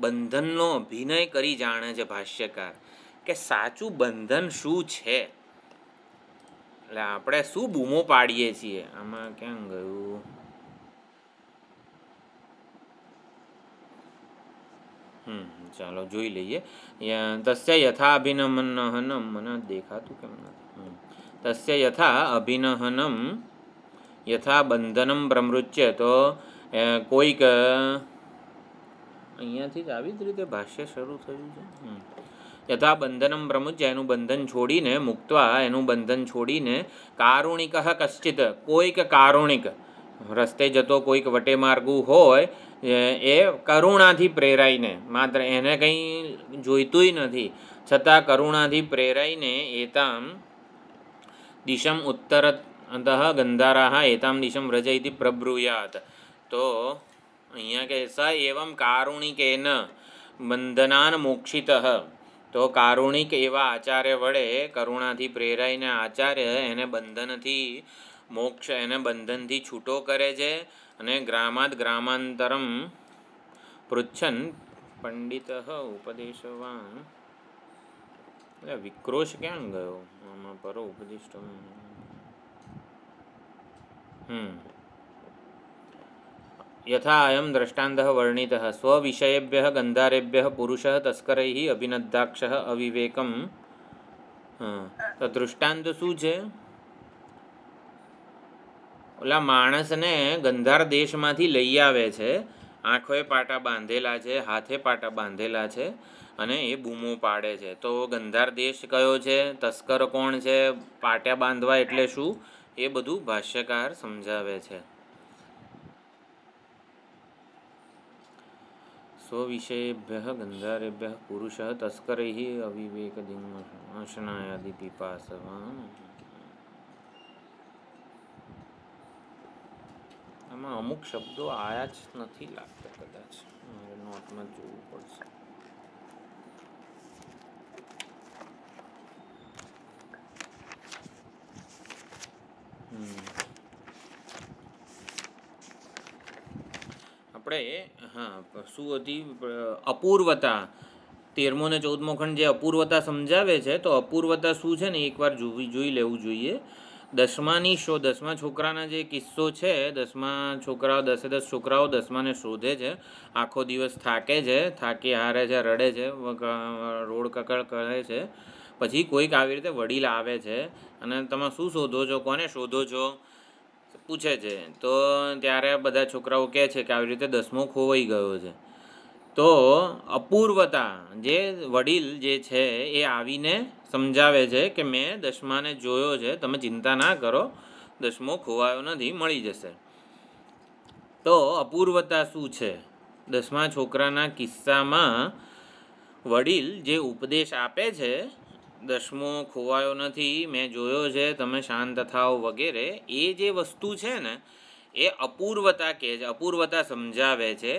બંધનનો અભિનય કરી જાણે છે ભાષ્યકાર કે સાચું બંધન શું છે એટલે આપણે શું બૂમો પાડીએ છીએ આમાં ક્યાં ગયું હમ ચાલો જોઈ લઈએ તસ્ય યથા અભિનમનહનમ મને દેખાતું કેમ નથી તસ્ય યથા અભિનહનમ યથા બંધનમ પ્રમૃચ્ય તો કોઈક અહીંયાથી જ આવી જ રીતે ભાષ્ય શરૂ થયું છે યથા બંધનમ પ્રમુજ્ય એનું બંધન છોડીને મુક્તવા એનું બંધન છોડીને કારુણિક કશ્ચિત કોઈક કારુણિક રસ્તે જતો કોઈક વટે માર્ગું હોય એ કરુણાથી પ્રેરાઈને માત્ર એને કંઈ જોઈતુંય નથી છતાં કરુણાથી પ્રેરાઈને એતામ દિશમ ઉત્તરત અંતઃ ગંધારાહ એતામ દિશમ રજયથી પ્રબ્રુયાત તો અહીંયા કે સ એવમ કારુણિકેન બંધનાન મોક્ષિત તો કારુણિક એવા આચાર્ય વડે કરુણાથી પ્રેરાઈને આચાર્ય એને બંધનથી મોક્ષ એને બંધનથી છૂટો કરે છે અને ગ્રામાદ ગ્રામાંતરમ પૃચ્છન પંડિત ઉપદેશવાન એટલે વિક્રોશ ક્યાં ગયો આમાં પરો ઉપદિષ્ટ હમ યથા અયમ દ્રષ્ટાંત વર્ણિત સ્વવિષયેભ્ય ગંધારેભ્ય પુરુષ તસ્કરૈ અભિનદ્ધાક્ષ અવિવેકમ તો દૃષ્ટાંત શું છે ઓલા માણસને ગંધાર દેશમાંથી લઈ આવે છે આંખોએ પાટા બાંધેલા છે હાથે પાટા બાંધેલા છે અને એ બૂમો પાડે છે તો ગંધાર દેશ કયો છે તસ્કર કોણ છે પાટ્યા બાંધવા એટલે શું એ બધું ભાષ્યકાર સમજાવે છે स्वविषयेभ्यः गन्धर्वेभ्यः पुरुषः तस्करैः अविवेकदिङ्गशनायादिपिपासवान् આમાં અમુક શબ્દો આયા જ નથી લાગતા કદાચ મારે નોટમાં જોવું પડશે આપણે હા શું હતી અપૂર્વતા તેરમો ને ચૌદમો ખંડ જે અપૂર્વતા સમજાવે છે તો અપૂર્વતા શું છે ને એકવાર જોવી જોઈ લેવું જોઈએ દસમાની શો દસમા છોકરાના જે કિસ્સો છે દસમા છોકરાઓ દસે દસ છોકરાઓ દસમાને શોધે છે આખો દિવસ થાકે છે થાકી હારે છે રડે છે રોડ કકડ કરે છે પછી કોઈક આવી રીતે વડીલ આવે છે અને તમે શું શોધો છો કોને શોધો છો પૂછે છે તો ત્યારે બધા છોકરાઓ કહે છે કે આવી રીતે દસમો ખોવાઈ ગયો છે તો અપૂર્વતા જે વડીલ જે છે એ આવીને સમજાવે છે કે મેં દસમાને જોયો છે તમે ચિંતા ના કરો દસમો ખોવાયો નથી મળી જશે તો અપૂર્વતા શું છે દસમા છોકરાના કિસ્સામાં વડીલ જે ઉપદેશ આપે છે દસમો ખોવાયો નથી મેં જોયો છે તમે શાંત થાઓ વગેરે એ જે વસ્તુ છે ને એ અપૂર્વતા કહે છે અપૂર્વતા સમજાવે છે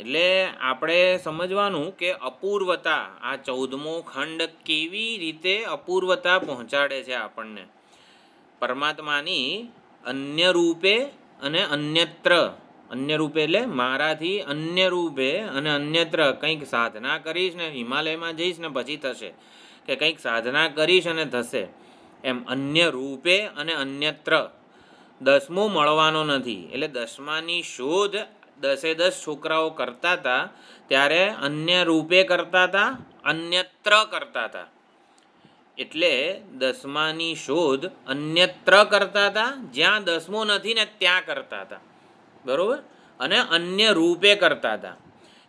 એટલે આપણે સમજવાનું કે અપૂર્વતા આ ચૌદમો ખંડ કેવી રીતે અપૂર્વતા પહોંચાડે છે આપણને પરમાત્માની અન્ય રૂપે અને અન્યત્ર અન્ય રૂપે એટલે મારાથી અન્ય રૂપે અને અન્યત્ર કંઈક સાધના કરીશ ને હિમાલયમાં જઈશ ને પછી થશે કે કંઈક સાધના કરીશ અને થશે એમ અન્ય રૂપે અને અન્યત્ર દસમું મળવાનો નથી એટલે દસમાની શોધ દસે દસ છોકરાઓ કરતા હતા ત્યારે અન્ય રૂપે કરતા હતા અન્યત્ર કરતા હતા એટલે દસમાની શોધ અન્યત્ર કરતા હતા જ્યાં દસમું નથી ને ત્યાં કરતા હતા બરાબર અને અન્ય રૂપે કરતા હતા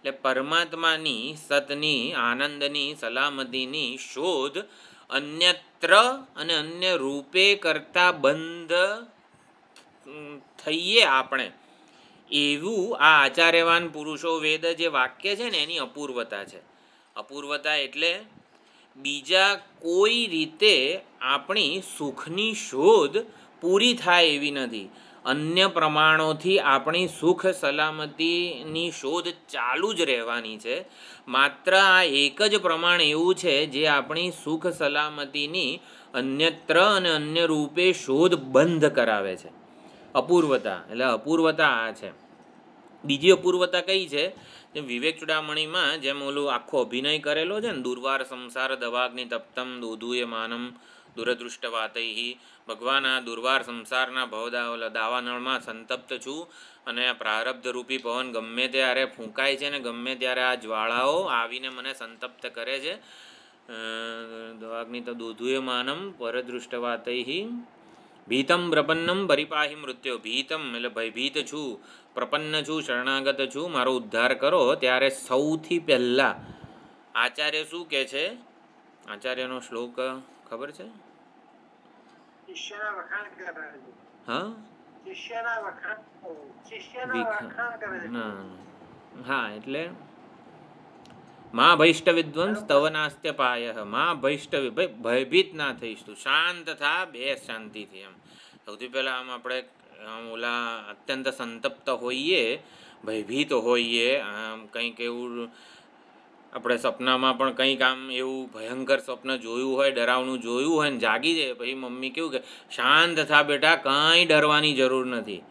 એટલે પરમાત્માની સતની આનંદની સલામતીની શોધ અન્યત્ર અને અન્ય રૂપે કરતા બંધ થઈએ આપણે એવું આ આચાર્યવાન પુરુષો વેદ જે વાક્ય છે ને એની અપૂર્વતા છે અપૂર્વતા એટલે બીજા કોઈ રીતે આપણી સુખની શોધ પૂરી થાય એવી નથી અન્ય પ્રમાણોથી આપણી સુખ સલામતીની શોધ ચાલુ જ રહેવાની છે માત્ર આ એક જ પ્રમાણ એવું છે જે આપણી સુખ સલામતીની અન્યત્ર અને અન્ય રૂપે શોધ બંધ કરાવે છે અપૂર્વતા એટલે અપૂર્વતા આ છે બીજી અપૂર્વતા કઈ છે વિવેક ચુડામણીમાં જેમ ઓલું આખો અભિનય કરેલો છે ને દુર્વાર સંસાર દવાગની તપ્તમ દોધુએ માનમ દુરદૃષ્ટવાતૈ ભગવાન આ દુર્વાર સંસારના ભવદા દાવાનળમાં સંતપ્ત છું અને આ પ્રારબ્ધરૂપી પવન ગમે ત્યારે ફૂંકાય છે ને ગમે ત્યારે આ જ્વાળાઓ આવીને મને સંતપ્ત કરે છે દ્વાગ્નિ તો માનમ પરદૃષ્ટવાતૈ ભીતમ પ્રપન્નમ પરિપાહી મૃત્યુ ભીતમ એટલે ભયભીત છું પ્રપન્ન છું શરણાગત છું મારો ઉદ્ધાર કરો ત્યારે સૌથી પહેલાં આચાર્ય શું કહે છે આચાર્યનો શ્લોક ખબર છે શિષ્યના વખાણ કરે છે હા શિષ્યના મા ભૈષ્ટ વિદ્વંસ તવ નાસ્ત્ય પાય મા ભૈષ્ટ ભયભીત ના થઈશ તું શાંત થા બે શાંતિથી એમ સૌથી પહેલા આમ આપણે ઓલા અત્યંત સંતપ્ત હોઈએ ભયભીત હોઈએ આમ કંઈક એવું આપણે સપનામાં પણ કંઈ કામ એવું ભયંકર સ્વપ્ન જોયું હોય ડરાવનું જોયું હોય ને જાગી જાય પછી મમ્મી કેવું કે શાંત થા બેટા કંઈ ડરવાની જરૂર નથી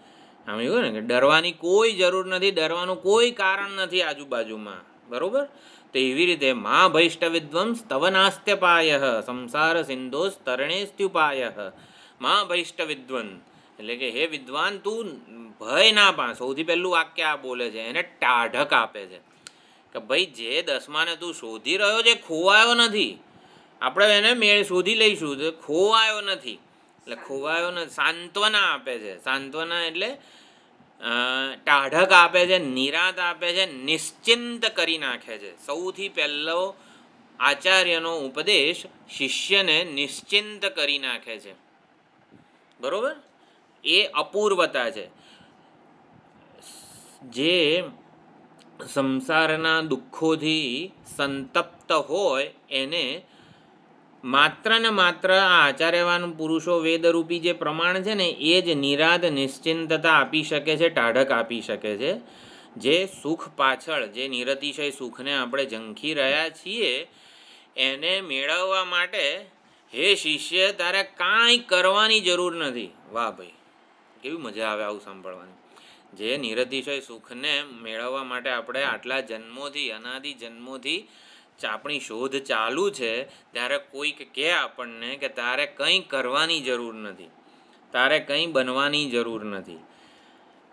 આમ એવું ને કે ડરવાની કોઈ જરૂર નથી ડરવાનું કોઈ કારણ નથી આજુબાજુમાં બરાબર તો એવી રીતે મા ભૈષ્ટ વિદ્વંસ તવ નાસ્ત્યપાય સંસાર સિંધોસ તરણેસ્ત્યુપાય મા ભૈષ્ટ વિદ્વન એટલે કે હે વિદ્વાન તું ભય ના પા સૌથી પહેલું વાક્ય આ બોલે છે એને ટાઢક આપે છે કે ભાઈ જે દસમાને તું શોધી રહ્યો છે ખોવાયો નથી આપણે એને મેળ શોધી લઈશું ખોવાયો નથી એટલે ખોવાયો નથી સાંત્વના આપે છે સાંત્વના એટલે ટાઢક આપે છે નિરાત આપે છે નિશ્ચિંત કરી નાખે છે સૌથી પહેલો આચાર્યનો ઉપદેશ શિષ્યને નિશ્ચિંત કરી નાખે છે બરોબર એ અપૂર્વતા છે જે સંસારના દુઃખોથી સંતપ્ત હોય એને માત્ર ને માત્ર આ આચાર્યવાન પુરુષો વેદરૂપી જે પ્રમાણ છે ને એ જ નિરાદ નિશ્ચિંતતા આપી શકે છે ટાઢક આપી શકે છે જે સુખ પાછળ જે નિરતિશય સુખને આપણે ઝંખી રહ્યા છીએ એને મેળવવા માટે હે શિષ્ય તારે કાંઈ કરવાની જરૂર નથી વાહ ભાઈ કેવી મજા આવે આવું સાંભળવાની જે નિરતિશય સુખને મેળવવા માટે આપણે આટલા જન્મોથી અનાદિ જન્મોથી આપણી શોધ ચાલુ છે ત્યારે કોઈક કહે આપણને કે તારે કંઈ કરવાની જરૂર નથી તારે કંઈ બનવાની જરૂર નથી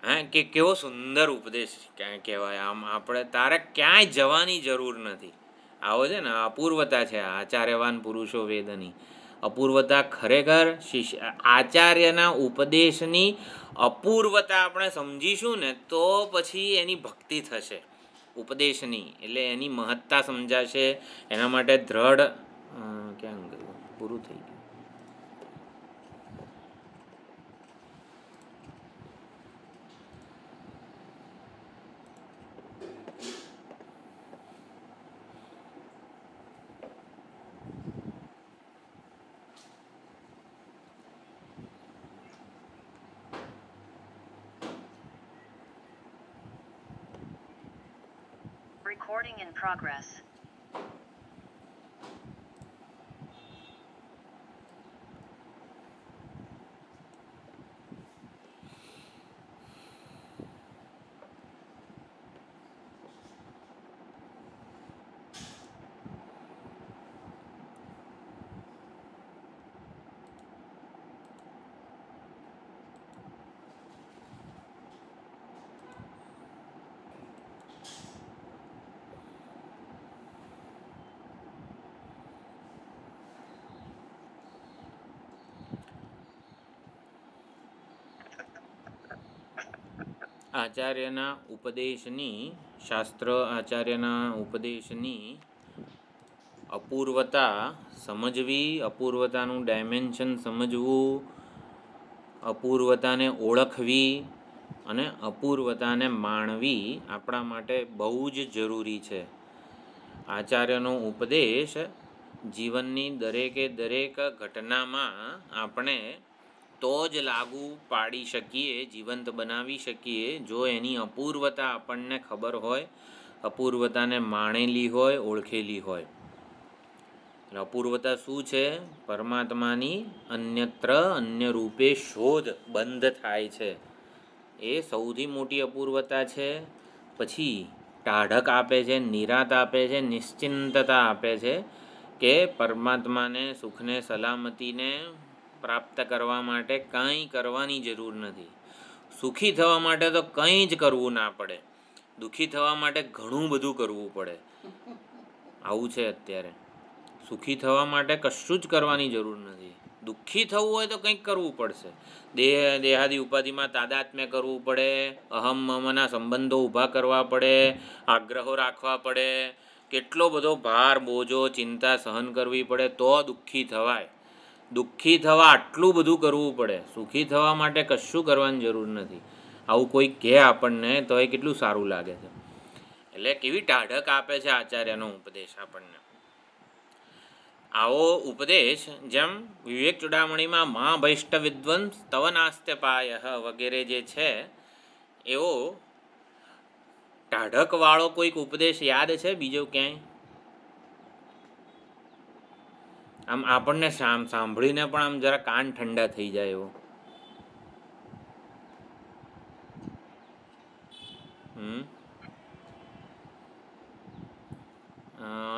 હા કે કેવો સુંદર ઉપદેશ ક્યાંય કહેવાય આમ આપણે તારે ક્યાંય જવાની જરૂર નથી આવો છે ને અપૂર્વતા છે આચાર્યવાન પુરુષો વેદની અપૂર્વતા ખરેખર શિષ્ય આચાર્યના ઉપદેશની અપૂર્વતા આપણે સમજીશું ને તો પછી એની ભક્તિ થશે ઉપદેશની એટલે એની મહત્તા સમજાશે એના માટે દ્રઢ ક્યાં પૂરું થઈ ગયું progress. આચાર્યના ઉપદેશની શાસ્ત્ર આચાર્યના ઉપદેશની અપૂર્વતા સમજવી અપૂર્વતાનું ડાયમેન્શન સમજવું અપૂર્વતાને ઓળખવી અને અપૂર્વતાને માણવી આપણા માટે બહુ જ જરૂરી છે આચાર્યનો ઉપદેશ જીવનની દરેકે દરેક ઘટનામાં આપણે તો જ લાગુ પાડી શકીએ જીવંત બનાવી શકીએ જો એની અપૂર્વતા આપણને ખબર હોય અપૂર્વતાને માણેલી હોય ઓળખેલી હોય અપૂર્વતા શું છે પરમાત્માની અન્યત્ર અન્ય રૂપે શોધ બંધ થાય છે એ સૌથી મોટી અપૂર્વતા છે પછી ટાઢક આપે છે નિરાત આપે છે નિશ્ચિંતતા આપે છે કે પરમાત્માને સુખને સલામતીને પ્રાપ્ત કરવા માટે કાંઈ કરવાની જરૂર નથી સુખી થવા માટે તો કંઈ જ કરવું ના પડે દુઃખી થવા માટે ઘણું બધું કરવું પડે આવું છે અત્યારે સુખી થવા માટે કશું જ કરવાની જરૂર નથી દુઃખી થવું હોય તો કંઈક કરવું પડશે દેહ દેહાદી ઉપાધિમાં તાદાત્મ્ય કરવું પડે અહમ મમના સંબંધો ઊભા કરવા પડે આગ્રહો રાખવા પડે કેટલો બધો ભાર બોજો ચિંતા સહન કરવી પડે તો દુઃખી થવાય દુઃખી થવા આટલું બધું કરવું પડે સુખી થવા માટે કશું કરવાની જરૂર નથી આવું કોઈ કહે આપણને તો એ કેટલું સારું લાગે છે એટલે કેવી ટાઢક આપે છે આચાર્યનો ઉપદેશ આપણને આવો ઉપદેશ જેમ વિવેક ચૂડામણીમાં મા ભૈષ્ટ વિદ્વંસ તવનાસ્તે પાય વગેરે જે છે એવો ટાઢકવાળો કોઈક ઉપદેશ યાદ છે બીજો ક્યાંય આમ આપણને સાંભળીને પણ આમ જરા કાન ઠંડા થઈ જાય એવો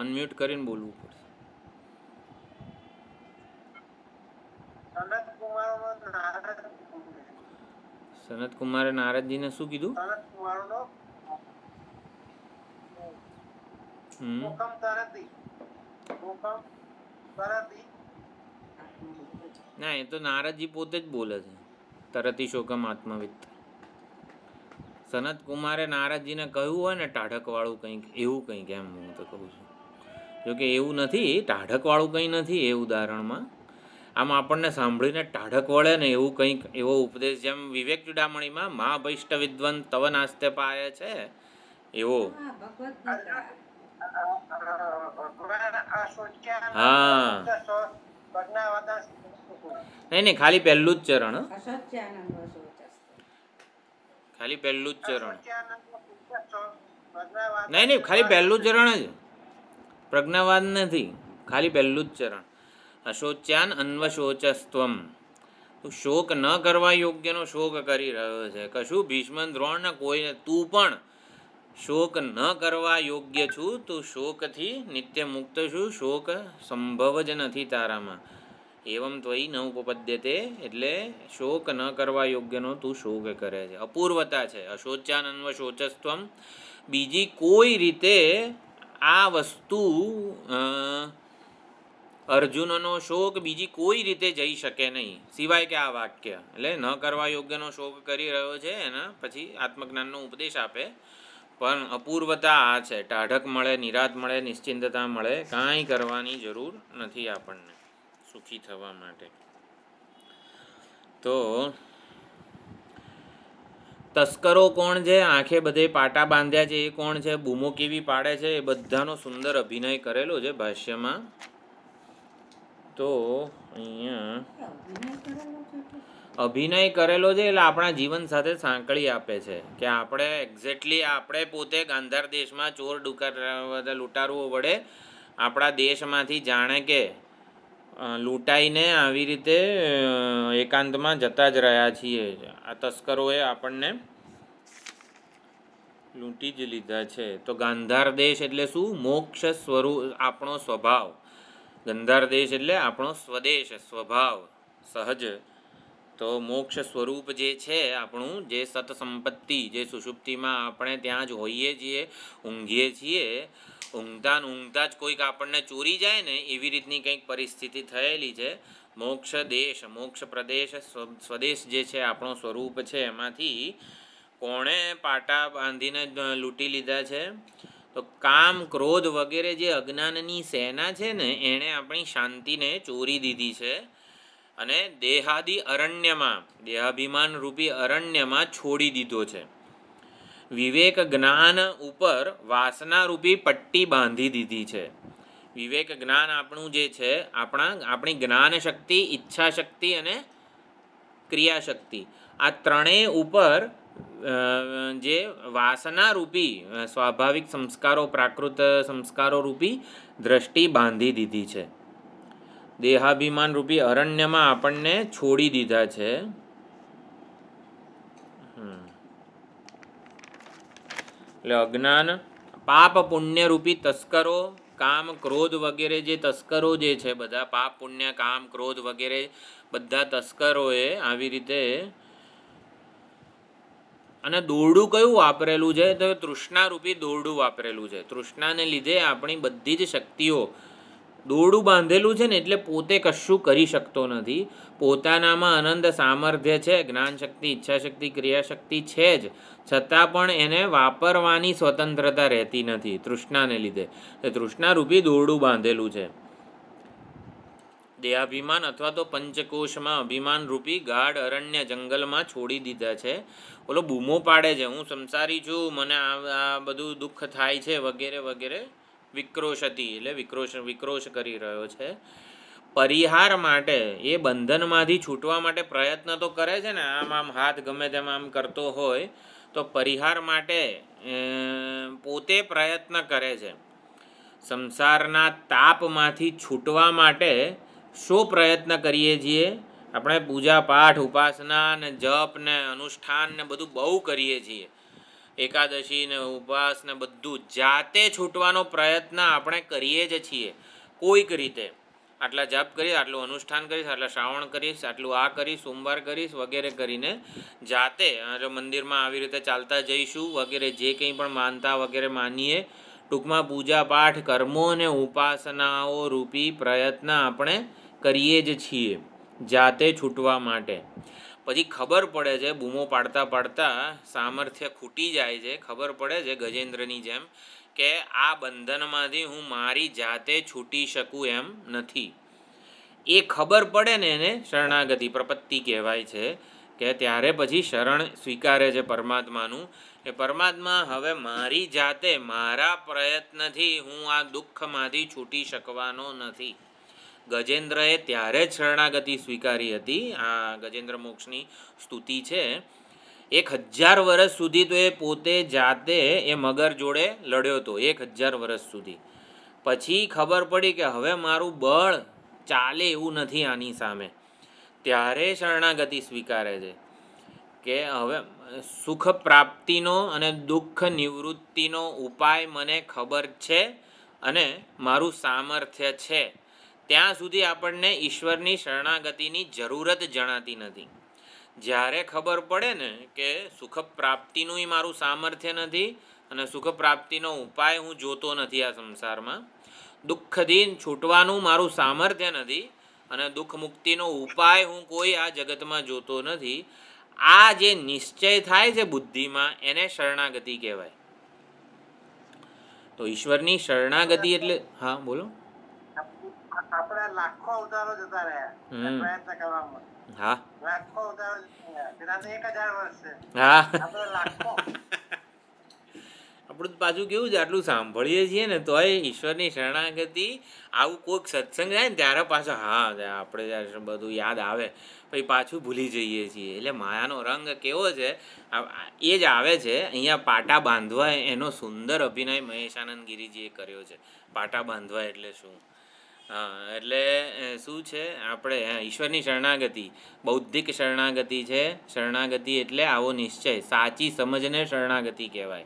અનમ્યુટ કરીને બોલવું પડશે સનત કુમારે નારદજી ને શું કીધું હુકમ તરત ના એ તો નારદજી પોતે જ બોલે છે તરતી શોકમ આત્મવિત સનત કુમારે નારદજીને કહ્યું હોય ને ટાઢકવાળું કંઈક એવું કંઈક એમ હું તો કહું છું જોકે એવું નથી ટાઢકવાળું કંઈ નથી એ ઉદાહરણમાં આમ આપણને સાંભળીને ટાઢક વળે ને એવું કંઈક એવો ઉપદેશ જેમ વિવેક ચુડામણીમાં મહાભૈષ્ટ વિદ્વંત તવ નાસ્તે પાય છે એવો હા નહીં નહીં ખાલી પહેલું જ ચરણ ખાલી પહેલું જ ચરણ નહીં નહીં ખાલી પહેલું ચરણ જ પ્રજ્ઞાવાદ નથી ખાલી પહેલું જ ચરણ અશોચ્યાન અન્વશોચસ્ત્વમ તું શોક ન કરવા યોગ્યનો શોક કરી રહ્યો છે કશું ભીષ્મ દ્રોણના કોઈ તું પણ શોક ન કરવા યોગ્ય છું તું શોકથી નિત્ય મુક્ત છું શોક સંભવ જ નથી તારામાં એવમ ત્વયી ન ઉપપદ્યતે એટલે શોક ન કરવા યોગ્યનો તું શોક કરે છે અપૂર્વતા છે અશોચાનન્વ શોચસ્તમ બીજી કોઈ રીતે આ વસ્તુ અર્જુનનો શોક બીજી કોઈ રીતે જઈ શકે નહીં સિવાય કે આ વાક્ય એટલે ન કરવા યોગ્યનો શોક કરી રહ્યો છે એના પછી આત્મજ્ઞાનનો ઉપદેશ આપે પણ અપૂર્વતા આ છે ટાઢક મળે નિરાત મળે નિશ્ચિંતતા મળે કાંઈ કરવાની જરૂર નથી આપણને સુખી થવા માટે તો તસ્કરો કોણ છે આંખે બધે પાટા બાંધ્યા છે એ કોણ છે બૂમો કેવી પાડે છે એ બધાનો સુંદર અભિનય કરેલો છે ભાષ્યમાં તો અહીંયા અભિનય કરેલો છે એટલે આપણા જીવન સાથે સાંકળી આપે છે કે આપણે એક્ઝેક્ટલી આપણે પોતે ગાંધાર દેશમાં ચોર ડુકાર લૂંટારવો વડે આપણા દેશમાંથી જાણે કે લૂંટાઈને આવી રીતે એકાંતમાં જતા જ રહ્યા છીએ આ તસ્કરોએ આપણને લૂંટી જ લીધા છે તો ગાંધાર દેશ એટલે શું મોક્ષ સ્વરૂપ આપણો સ્વભાવ ગંધાર દેશ એટલે આપણો સ્વદેશ સ્વભાવ સહજ તો મોક્ષ સ્વરૂપ જે છે આપણું જે સતસંપત્તિ જે સુષુપ્તિમાં આપણે ત્યાં જ હોઈએ છીએ ઊંઘીએ છીએ ઊંઘતા ઊંઘતા જ કોઈક આપણને ચોરી જાય ને એવી રીતની કંઈક પરિસ્થિતિ થયેલી છે મોક્ષ દેશ મોક્ષ પ્રદેશ સ્વદેશ જે છે આપણો સ્વરૂપ છે એમાંથી કોણે પાટા બાંધીને લૂંટી લીધા છે તો કામ ક્રોધ વગેરે જે અજ્ઞાનની સેના છે ને એણે આપણી શાંતિને ચોરી દીધી છે અને દેહાદી અરણ્યમાં દેહાભિમાન રૂપી અરણ્યમાં છોડી દીધો છે વિવેક જ્ઞાન ઉપર વાસના રૂપી પટ્ટી બાંધી દીધી છે વિવેક જ્ઞાન આપણું જે છે આપણા આપણી જ્ઞાન શક્તિ ઈચ્છા શક્તિ અને ક્રિયાશક્તિ આ ત્રણેય ઉપર જે વાસના રૂપી સ્વાભાવિક સંસ્કારો પ્રાકૃત સંસ્કારો રૂપી દ્રષ્ટિ બાંધી દીધી છે દેહાભિમાન રૂપી અરણ્યમાં આપણને છોડી દીધા છે એટલે અજ્ઞાન પાપ પુણ્ય રૂપી તસ્કરો કામ ક્રોધ વગેરે જે તસ્કરો જે છે બધા પાપ પુણ્ય કામ ક્રોધ વગેરે બધા તસ્કરોએ આવી રીતે અને દોરડું કયું વાપરેલું છે તો તૃષ્ણારૂપી દોરડું વાપરેલું છે તૃષ્ણાને લીધે આપણી બધી જ શક્તિઓ દોરડું બાંધેલું છે ને એટલે પોતે કશું કરી શકતો નથી પોતાનામાં આનંદ સામર્થ્ય છે જ્ઞાન શક્તિ ઈચ્છા શક્તિ ક્રિયાશક્તિ છે જ છતાં પણ એને વાપરવાની સ્વતંત્રતા રહેતી નથી તૃષ્ણાને લીધે એ તૃષ્ણારૂપી દોરડું બાંધેલું છે દેહાભિમાન અથવા તો પંચકોશમાં અભિમાન રૂપી ગાઢ અરણ્ય જંગલમાં છોડી દીધા છે ઓલો બૂમો પાડે છે હું સંસારી છું મને આ બધું દુઃખ થાય છે વગેરે વગેરે વિક્રોશતી એટલે વિક્રોશ વિક્રોશ કરી રહ્યો છે પરિહાર માટે એ બંધનમાંથી છૂટવા માટે પ્રયત્ન તો કરે છે ને આમ આમ હાથ ગમે તેમ આમ કરતો હોય તો પરિહાર માટે પોતે પ્રયત્ન કરે છે સંસારના તાપમાંથી છૂટવા માટે શું પ્રયત્ન કરીએ છીએ આપણે પૂજા પાઠ ઉપાસના ને જપ ને અનુષ્ઠાન ને બધું બહુ કરીએ છીએ એકાદશીને ઉપવાસ ને બધું જાતે છૂટવાનો પ્રયત્ન આપણે કરીએ જ છીએ કોઈક રીતે આટલા જપ કરીશ આટલું અનુષ્ઠાન કરીશ આટલા શ્રાવણ કરીશ આટલું આ કરીશ સોમવાર કરીશ વગેરે કરીને જાતે મંદિરમાં આવી રીતે ચાલતા જઈશું વગેરે જે કંઈ પણ માનતા વગેરે માનીએ ટૂંકમાં પૂજા પાઠ કર્મો અને ઉપાસનાઓ રૂપી પ્રયત્ન આપણે કરીએ જ છીએ જાતે છૂટવા માટે પછી ખબર પડે છે બૂમો પાડતા પાડતા સામર્થ્ય ખૂટી જાય છે ખબર પડે છે ગજેન્દ્રની જેમ કે આ બંધનમાંથી હું મારી જાતે છૂટી શકું એમ નથી એ ખબર પડે ને એને શરણાગતિ પ્રપત્તિ કહેવાય છે કે ત્યારે પછી શરણ સ્વીકારે છે પરમાત્માનું કે પરમાત્મા હવે મારી જાતે મારા પ્રયત્નથી હું આ દુઃખમાંથી છૂટી શકવાનો નથી ગજેન્દ્રએ ત્યારે જ શરણાગતિ સ્વીકારી હતી આ ગજેન્દ્ર મોક્ષની સ્તુતિ છે એક હજાર વર્ષ સુધી તો એ પોતે જાતે એ મગર જોડે લડ્યો હતો એક હજાર વર્ષ સુધી પછી ખબર પડી કે હવે મારું બળ ચાલે એવું નથી આની સામે ત્યારે શરણાગતિ સ્વીકારે છે કે હવે સુખ પ્રાપ્તિનો અને દુઃખ નિવૃત્તિનો ઉપાય મને ખબર છે અને મારું સામર્થ્ય છે ત્યાં સુધી આપણને ઈશ્વરની શરણાગતિની જરૂરત જણાતી નથી જ્યારે ખબર પડે ને કે સુખ પ્રાપ્તિનું મારું સામર્થ્ય નથી અને સુખ પ્રાપ્તિનો ઉપાય હું જોતો નથી આ સંસારમાં દુઃખથી છૂટવાનું મારું સામર્થ્ય નથી અને દુઃખ મુક્તિનો ઉપાય હું કોઈ આ જગતમાં જોતો નથી આ જે નિશ્ચય થાય છે બુદ્ધિમાં એને શરણાગતિ કહેવાય તો ઈશ્વરની શરણાગતિ એટલે હા બોલો આપણે લાખો અવતારો જતા રહ્યા લાખો અવતારો જતા એક હજાર વર્ષ છે હા આપણું પાછું કેવું છે આટલું સાંભળીએ છીએ ને તોય ઈશ્વરની શરણાગતિ આવું કોઈક સત્સંગ જાય ને ત્યારે પાછો હા આપણે જ્યારે બધું યાદ આવે પછી પાછું ભૂલી જઈએ છીએ એટલે માયાનો રંગ કેવો છે એ જ આવે છે અહીંયા પાટા બાંધવા એનો સુંદર અભિનય મહેશ આનંદ ગીરીજીએ કર્યો છે પાટા બાંધવા એટલે શું હા એટલે શું છે આપણે ઈશ્વરની શરણાગતિ બૌદ્ધિક શરણાગતિ છે શરણાગતિ એટલે આવો નિશ્ચય સાચી સમજને શરણાગતિ કહેવાય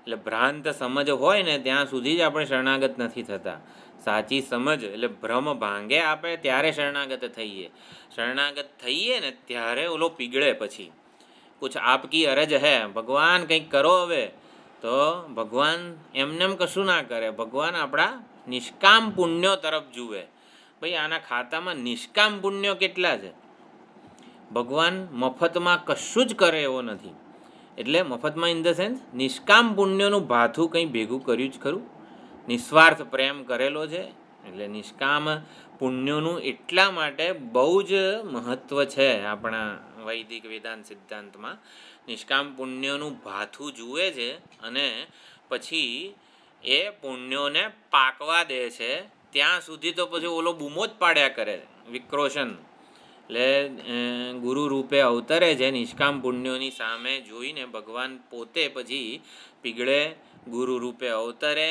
એટલે ભ્રાંત સમજ હોય ને ત્યાં સુધી જ આપણે શરણાગત નથી થતા સાચી સમજ એટલે ભ્રમ ભાંગે આપે ત્યારે શરણાગત થઈએ શરણાગત થઈએ ને ત્યારે ઓલો પીગળે પછી કુછ આપકી અરજ હે ભગવાન કંઈક કરો હવે તો ભગવાન એમને કશું ના કરે ભગવાન આપણા નિષ્કામ પુણ્યો તરફ જુએ ભાઈ આના ખાતામાં નિષ્કામ પુણ્યો કેટલા છે ભગવાન મફતમાં કશું જ કરે એવો નથી એટલે મફતમાં ઇન ધ સેન્સ નિષ્કામ પુણ્યોનું ભાથું કંઈ ભેગું કર્યું જ ખરું નિસ્વાર્થ પ્રેમ કરેલો છે એટલે નિષ્કામ પુણ્યોનું એટલા માટે બહુ જ મહત્ત્વ છે આપણા વૈદિક વેદાંત સિદ્ધાંતમાં નિષ્કામ પુણ્યોનું ભાથું જુએ છે અને પછી એ પુણ્યોને પાકવા દે છે ત્યાં સુધી તો પછી ઓલો બૂમો જ પાડ્યા કરે વિક્રોશન એટલે ગુરુ રૂપે અવતરે છે નિષ્કામ પુણ્યોની સામે જોઈને ભગવાન પોતે પછી પીગળે ગુરુ રૂપે અવતરે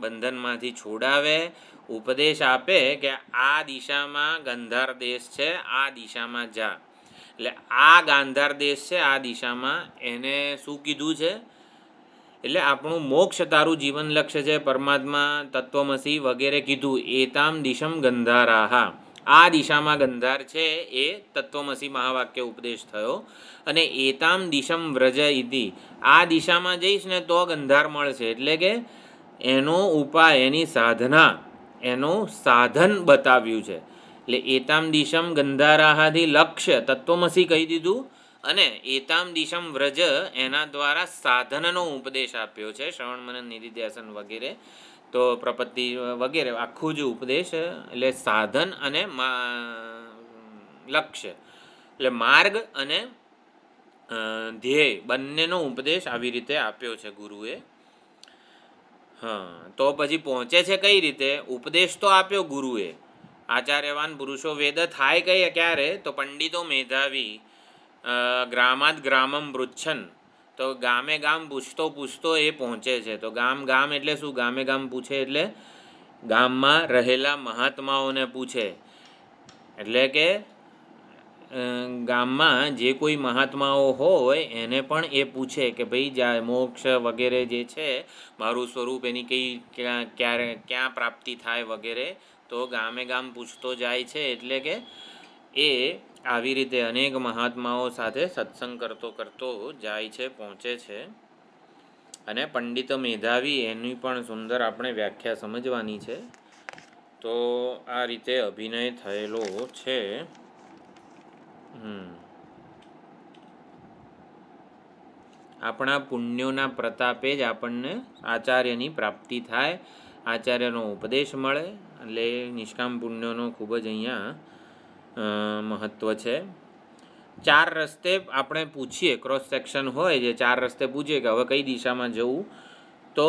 બંધનમાંથી છોડાવે ઉપદેશ આપે કે આ દિશામાં ગંધાર દેશ છે આ દિશામાં જા એટલે આ ગાંધાર દેશ છે આ દિશામાં એને શું કીધું છે એટલે આપણું મોક્ષ તારું જીવન લક્ષ્ય છે પરમાત્મા તત્વમસી વગેરે કીધું એતામ દિશમ ગંધારાહા આ દિશામાં ગંધાર છે એ તત્વમસી મહાવાક્ય ઉપદેશ થયો અને એતામ દિશમ વ્રજ ઇતિ આ દિશામાં જઈશ ને તો ગંધાર મળશે એટલે કે એનો ઉપાય એની સાધના એનું સાધન બતાવ્યું છે એટલે એતામ દિશમ ગંધારાહાથી લક્ષ્ય તત્વમસી કહી દીધું અને એતામ દિશમ વ્રજ એના દ્વારા સાધનનો ઉપદેશ આપ્યો છે શ્રવણ મનન નિધિધ્યાસન વગેરે તો પ્રપત્તિ વગેરે આખું જ ઉપદેશ એટલે સાધન અને લક્ષ્ય એટલે માર્ગ અને ધ્યેય બંનેનો ઉપદેશ આવી રીતે આપ્યો છે ગુરુએ હા તો પછી પહોંચે છે કઈ રીતે ઉપદેશ તો આપ્યો ગુરુએ આચાર્યવાન પુરુષો વેદ થાય કઈ ક્યારે તો પંડિતો મેધાવી ગ્રામાદ ગ્રામમ પૃચ્છન તો ગામે ગામ પૂછતો પૂછતો એ પહોંચે છે તો ગામ ગામ એટલે શું ગામે ગામ પૂછે એટલે ગામમાં રહેલા મહાત્માઓને પૂછે એટલે કે ગામમાં જે કોઈ મહાત્માઓ હોય એને પણ એ પૂછે કે ભાઈ જા મોક્ષ વગેરે જે છે મારું સ્વરૂપ એની કઈ ક્યાં ક્યારે ક્યાં પ્રાપ્તિ થાય વગેરે તો ગામે ગામ પૂછતો જાય છે એટલે કે એ આવી રીતે અનેક મહાત્માઓ સાથે સત્સંગ કરતો કરતો જાય છે પહોંચે છે અને પંડિત મેધાવી એની પણ સુંદર આપણે વ્યાખ્યા સમજવાની છે તો આ રીતે અભિનય થયેલો છે આપણા પુણ્યોના પ્રતાપે જ આપણને આચાર્યની પ્રાપ્તિ થાય આચાર્યનો ઉપદેશ મળે એટલે નિષ્કામ પુણ્યોનો ખૂબ જ અહીંયા મહત્ત્વ છે ચાર રસ્તે આપણે પૂછીએ ક્રોસ સેક્શન હોય જે ચાર રસ્તે પૂછીએ કે હવે કઈ દિશામાં જવું તો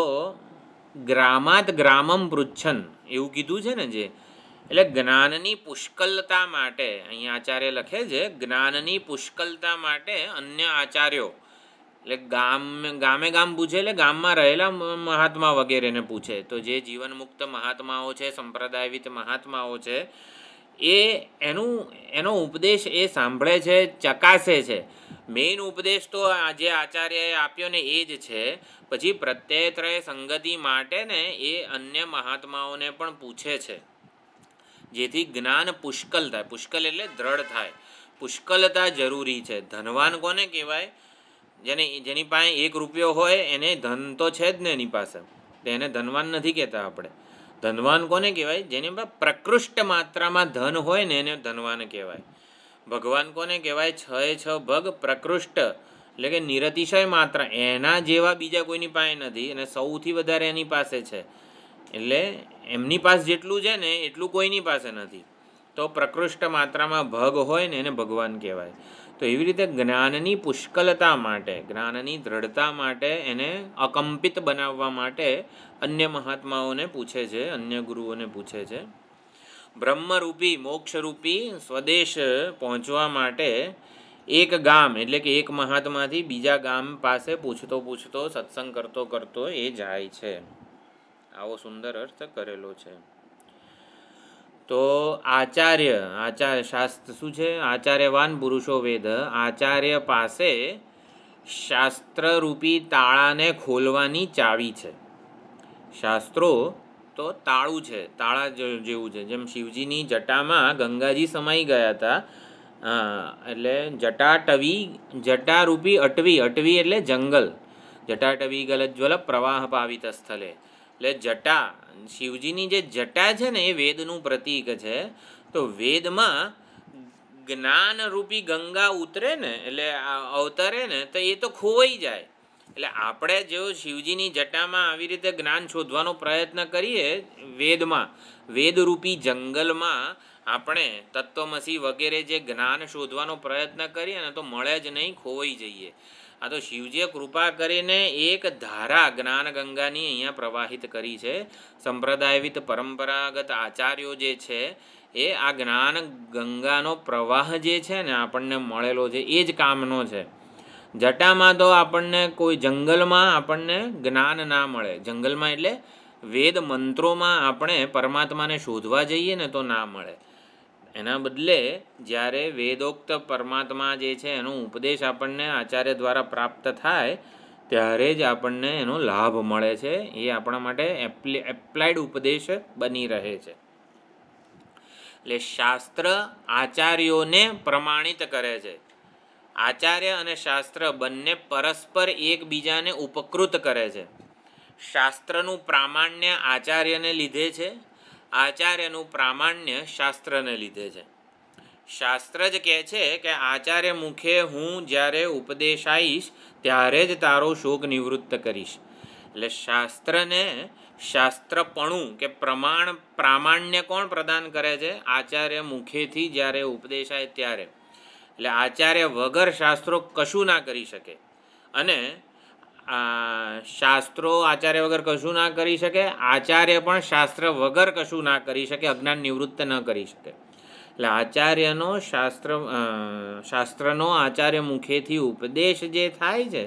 ગ્રામાત ગ્રામમ પૃચ્છન એવું કીધું છે ને જે એટલે જ્ઞાનની પુષ્કળતા માટે અહીં આચાર્ય લખે છે જ્ઞાનની પુષ્કળતા માટે અન્ય આચાર્યો એટલે ગામ ગામે ગામ પૂછે એટલે ગામમાં રહેલા મહાત્મા વગેરેને પૂછે તો જે જીવન મુક્ત મહાત્માઓ છે સંપ્રદાયવિત મહાત્માઓ છે એ એનું એનો ઉપદેશ એ સાંભળે છે ચકાસે છે મેઇન ઉપદેશ તો જે આચાર્યએ આપ્યો ને એ જ છે પછી પ્રત્યેત્રય સંગતિ માટે ને એ અન્ય મહાત્માઓને પણ પૂછે છે જેથી જ્ઞાન પુષ્કળ થાય પુષ્કળ એટલે દ્રઢ થાય પુષ્કળતા જરૂરી છે ધનવાન કોને કહેવાય જેને જેની પાસે એક રૂપિયો હોય એને ધન તો છે જ ને એની પાસે એને ધનવાન નથી કહેતા આપણે ધનવાન કોને કહેવાય જેની પ્રકૃષ્ટ માત્રામાં ધન હોય ને એને ધનવાન કહેવાય ભગવાન કોને કહેવાય છ એ છ ભગ પ્રકૃષ્ટ એટલે કે નિરતિશય માત્ર એના જેવા બીજા કોઈની પાસે નથી અને સૌથી વધારે એની પાસે છે એટલે એમની પાસે જેટલું છે ને એટલું કોઈની પાસે નથી તો પ્રકૃષ્ટ માત્રામાં ભગ હોય ને એને ભગવાન કહેવાય તો એવી રીતે જ્ઞાનની પુષ્કળતા માટે જ્ઞાનની દ્રઢતા માટે એને અકંપિત બનાવવા માટે અન્ય મહાત્માઓને પૂછે છે અન્ય ગુરુઓને પૂછે છે બ્રહ્મરૂપી મોક્ષરૂપી સ્વદેશ પહોંચવા માટે એક ગામ એટલે કે એક મહાત્માથી બીજા ગામ પાસે પૂછતો પૂછતો સત્સંગ કરતો કરતો એ જાય છે આવો સુંદર અર્થ કરેલો છે તો આચાર્ય આચાર્ય શાસ્ત્ર શું છે આચાર્યવાન પુરુષો વેદ આચાર્ય પાસે શાસ્ત્રરૂપી તાળાને ખોલવાની ચાવી છે શાસ્ત્રો તો તાળું છે તાળા જેવું છે જેમ શિવજીની જટામાં ગંગાજી સમાઈ ગયા હતા એટલે જટા જટાટવી જટારૂપી અટવી અટવી એટલે જંગલ જટાટવી ગલજ્વલ પ્રવાહ પાવિત સ્થળે એટલે જટા શિવજીની જે જટા છે ને એ વેદનું પ્રતીક છે તો વેદમાં જ્ઞાનરૂપી ગંગા ઉતરે ને એટલે અવતરે ને તો એ તો ખોવાઈ જાય એટલે આપણે જો શિવજીની જટામાં આવી રીતે જ્ઞાન શોધવાનો પ્રયત્ન કરીએ વેદમાં વેદરૂપી જંગલમાં આપણે તત્વમસી વગેરે જે જ્ઞાન શોધવાનો પ્રયત્ન કરીએ ને તો મળે જ નહીં ખોવાઈ જઈએ આ તો શિવજીએ કૃપા કરીને એક ધારા જ્ઞાન ગંગાની અહીંયા પ્રવાહિત કરી છે સંપ્રદાયવિત પરંપરાગત આચાર્યો જે છે એ આ જ્ઞાન ગંગાનો પ્રવાહ જે છે ને આપણને મળેલો છે એ જ કામનો છે જટામાં તો આપણને કોઈ જંગલમાં આપણને જ્ઞાન ના મળે જંગલમાં એટલે વેદ મંત્રોમાં આપણે પરમાત્માને શોધવા જઈએ ને તો ના મળે એના બદલે જ્યારે વેદોક્ત પરમાત્મા જે છે એનો ઉપદેશ આપણને આચાર્ય દ્વારા પ્રાપ્ત થાય ત્યારે જ આપણને એનો લાભ મળે છે એ આપણા માટે એપ્લાઇડ ઉપદેશ બની રહે છે એટલે શાસ્ત્ર આચાર્યોને પ્રમાણિત કરે છે આચાર્ય અને શાસ્ત્ર બંને પરસ્પર એકબીજાને ઉપકૃત કરે છે શાસ્ત્રનું પ્રામાણ્ય આચાર્યને લીધે છે આચાર્યનું પ્રામાણ્ય શાસ્ત્રને લીધે છે શાસ્ત્ર જ કહે છે કે આચાર્ય મુખે હું જ્યારે ઉપદેશ આવીશ ત્યારે જ તારો શોક નિવૃત્ત કરીશ એટલે શાસ્ત્રને શાસ્ત્રપણું કે પ્રમાણ પ્રામાણ્ય કોણ પ્રદાન કરે છે આચાર્ય મુખેથી જ્યારે ઉપદેશ આવે ત્યારે એટલે આચાર્ય વગર શાસ્ત્રો કશું ના કરી શકે અને શાસ્ત્રો આચાર્ય વગર કશું ના કરી શકે આચાર્ય પણ શાસ્ત્ર વગર કશું ના કરી શકે અજ્ઞાન નિવૃત્ત ન કરી શકે એટલે આચાર્યનો શાસ્ત્ર શાસ્ત્રનો આચાર્ય મુખેથી ઉપદેશ જે થાય છે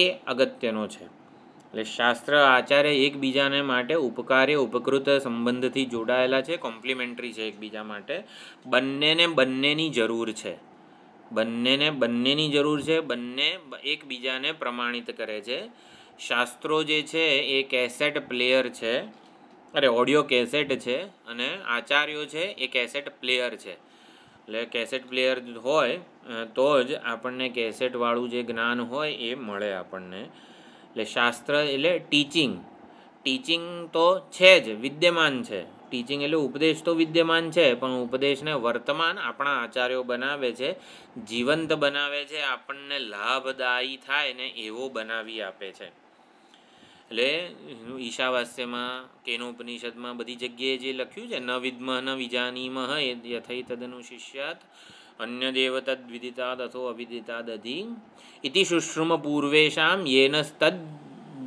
એ અગત્યનો છે એટલે શાસ્ત્ર આચાર્ય એકબીજાને માટે ઉપકાર્ય ઉપકૃત સંબંધથી જોડાયેલા છે કોમ્પ્લિમેન્ટરી છે એકબીજા માટે બંનેને બંનેની જરૂર છે બંનેને બંનેની જરૂર છે બંને એકબીજાને પ્રમાણિત કરે છે શાસ્ત્રો જે છે એ કેસેટ પ્લેયર છે અરે ઓડિયો કેસેટ છે અને આચાર્યો છે એ કેસેટ પ્લેયર છે એટલે કેસેટ પ્લેયર હોય તો જ આપણને કેસેટવાળું જે જ્ઞાન હોય એ મળે આપણને એટલે શાસ્ત્ર એટલે ટીચિંગ ટીચિંગ તો છે જ વિદ્યમાન છે ટીચિંગ એટલે ઉપદેશ તો વિદ્યમાન છે પણ ઉપદેશને વર્તમાન આપણા આચાર્યો બનાવે છે જીવંત બનાવે છે આપણને લાભદાયી થાય ને એવો બનાવી આપે છે એટલે ઈશાવાસ્યમાં ઉપનિષદમાં બધી જગ્યાએ જે લખ્યું છે ન વિદ્મ ન વિજાનીમહ યથૈ તદનુશિષ્યાત અન્ય દેવ તદ્વિદિતાદ અથો અવિદિતાદ અધિ ઇતિ શુશ્રુમ પૂર્વેશામ યેન વ્યાચ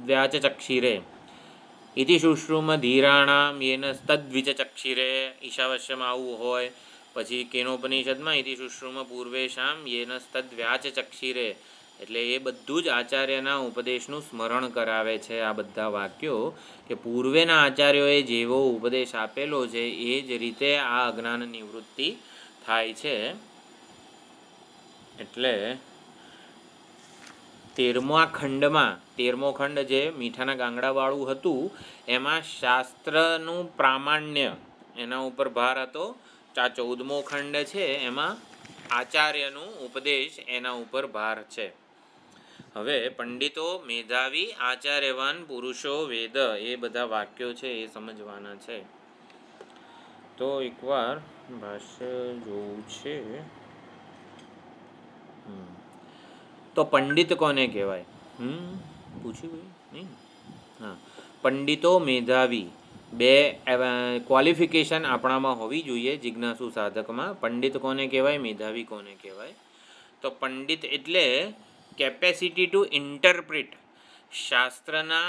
વ્યાચચક્ષિરે ઇતિ શુશ્રુમ ધીરાણામ યેન તદ્વિચક્ષિરે ઈશાવશ્યમ આવું હોય પછી કેનોપનિષદમાં ઇતિ શુશ્રુમ પૂર્વેશામ યેન તદ્વ્યાચ ચક્ષિરે એટલે એ બધું જ આચાર્યના ઉપદેશનું સ્મરણ કરાવે છે આ બધા વાક્યો કે પૂર્વેના આચાર્યોએ જેવો ઉપદેશ આપેલો છે એ જ રીતે આ અજ્ઞાન નિવૃત્તિ થાય છે એટલે તેરમા ખંડમાં તેરમો ખંડ જે મીઠાના ગાંગડાવાળું હતું એમાં શાસ્ત્રનું પ્રામાણ્ય એના ઉપર ભાર હતો આ ચૌદમો ખંડ છે એમાં આચાર્યનું ઉપદેશ એના ઉપર ભાર છે હવે પંડિતો મેધાવી આચાર્યવાન પુરુષો વેદ એ બધા વાક્યો છે એ સમજવાના છે તો એકવાર ભાષ્ય જોવું છે તો પંડિત કોને કહેવાય હમ પૂછ્યું નહીં હા પંડિતો મેધાવી બે ક્વોલિફિકેશન આપણામાં હોવી જોઈએ જિજ્ઞાસુ સાધકમાં પંડિત કોને કહેવાય મેધાવી કોને કહેવાય તો પંડિત એટલે કેપેસિટી ટુ ઇન્ટરપ્રિટ શાસ્ત્રના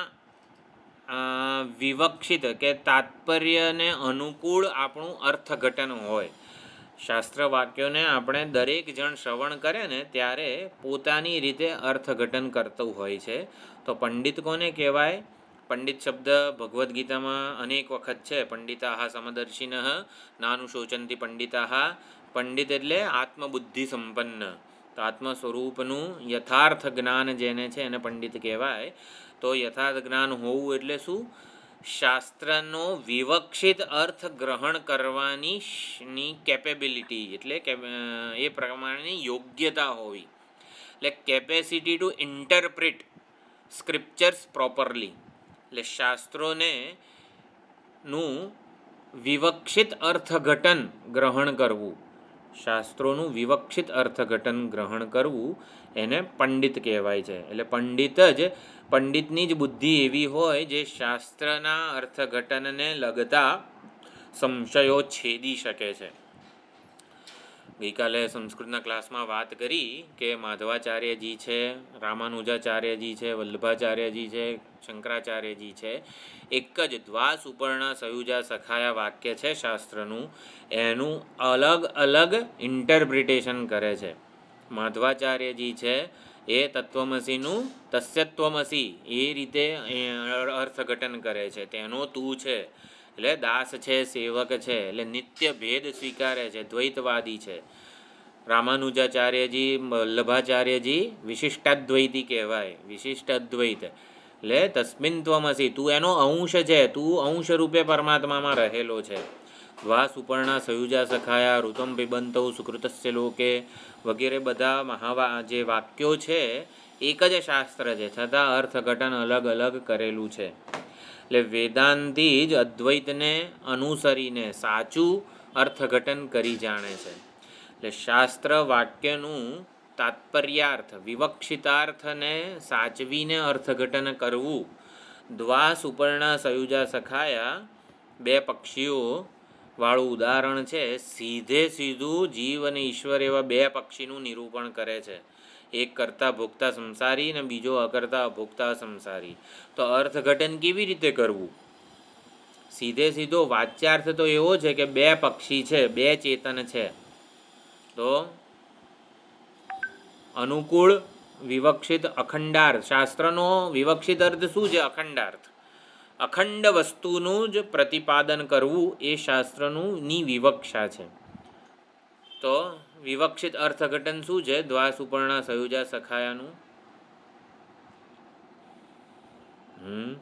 વિવક્ષિત કે તાત્પર્યને અનુકૂળ આપણું અર્થઘટન હોય શાસ્ત્ર વાક્યોને આપણે દરેક જણ શ્રવણ કરે ને ત્યારે પોતાની રીતે અર્થઘટન કરતું હોય છે તો પંડિત કોને કહેવાય પંડિત શબ્દ ભગવદ્ ગીતામાં અનેક વખત છે પંડિતાહા સમદર્શિન નાનું શોચંતી પંડિતાહા પંડિત એટલે આત્મબુદ્ધિ સંપન્ન તો આત્મ સ્વરૂપનું યથાર્થ જ્ઞાન જેને છે એને પંડિત કહેવાય તો યથાર્થ જ્ઞાન હોવું એટલે શું શાસ્ત્રનો વિવક્ષિત અર્થ ગ્રહણ કરવાની કેપેબિલિટી એટલે કે એ પ્રમાણેની યોગ્યતા હોવી એટલે capacity to interpret scriptures properly એટલે શાસ્ત્રોને નું વિવક્ષિત અર્થઘટન ગ્રહણ કરવું શાસ્ત્રોનું વિવક્ષિત અર્થઘટન ગ્રહણ કરવું એને પંડિત કહેવાય છે એટલે પંડિત જ પંડિતની જ બુદ્ધિ એવી હોય જે શાસ્ત્રના અર્થઘટનને લગતા સંશયો છેદી શકે છે ગઈકાલે સંસ્કૃતના ક્લાસમાં વાત કરી કે માધવાચાર્યજી છે રામાનુજાચાર્યજી છે વલ્લભાચાર્યજી છે શંકરાચાર્યજી છે એક જ દ્વાસ સુપર્ણા સયુજા સખાયા વાક્ય છે શાસ્ત્રનું એનું અલગ અલગ ઇન્ટરપ્રિટેશન કરે છે માધવાચાર્યજી છે એ તત્વમસીનું તસ્યત્વમસી એ રીતે અર્થઘટન કરે છે તેનો તું છે એટલે દાસ છે સેવક છે એટલે નિત્ય ભેદ સ્વીકારે છે દ્વૈતવાદી છે રામાનુજાચાર્યજી વલ્લભાચાર્યજી વિશિષ્ટાદ્વૈતી કહેવાય વિશિષ્ટાદ્વૈત એટલે તસ્મિન ત્વમસી તું એનો અંશ છે તું અંશ રૂપે પરમાત્મામાં રહેલો છે વા સુપર્ણા સયુજા સખાયા ઋતમ પિબંતૌ સુકૃતસ્ય લોકે વગેરે બધા મહાવા જે વાક્યો છે એક જ શાસ્ત્ર છે છતાં અર્થઘટન અલગ અલગ કરેલું છે એટલે વેદાંતી જ અદ્વૈતને અનુસરીને સાચું અર્થઘટન કરી જાણે છે એટલે શાસ્ત્ર વાક્યનું તાત્પર્યાર્થ વિવક્ષિતાર્થને સાચવીને અર્થઘટન કરવું દ્વા સુપર્ણા સયુજા સખાયા બે પક્ષીઓ વાળું ઉદાહરણ છે સીધે સીધું જીવ અને ઈશ્વર એવા બે પક્ષીનું નિરૂપણ કરે છે એક કરતા ભોગતા સંસારી અને બીજો અકર્તા અભોગતા સંસારી તો અર્થઘટન કેવી રીતે કરવું સીધે સીધો વાચ્યાર્થ તો એવો છે કે બે પક્ષી છે બે ચેતન છે તો અનુકૂળ વિવક્ષિત અખંડાર્થ શાસ્ત્રનો વિવક્ષિત અર્થ શું છે અખંડાર્થ અખંડ વસ્તુનું જ પ્રતિપાદન કરવું એ શાસ્ત્રનું ની વિવક્ષા છે તો વિવક્ષિત અર્થઘટન શું છે દ્વાસુપર્ણા સયુજા સખાયાનું હમ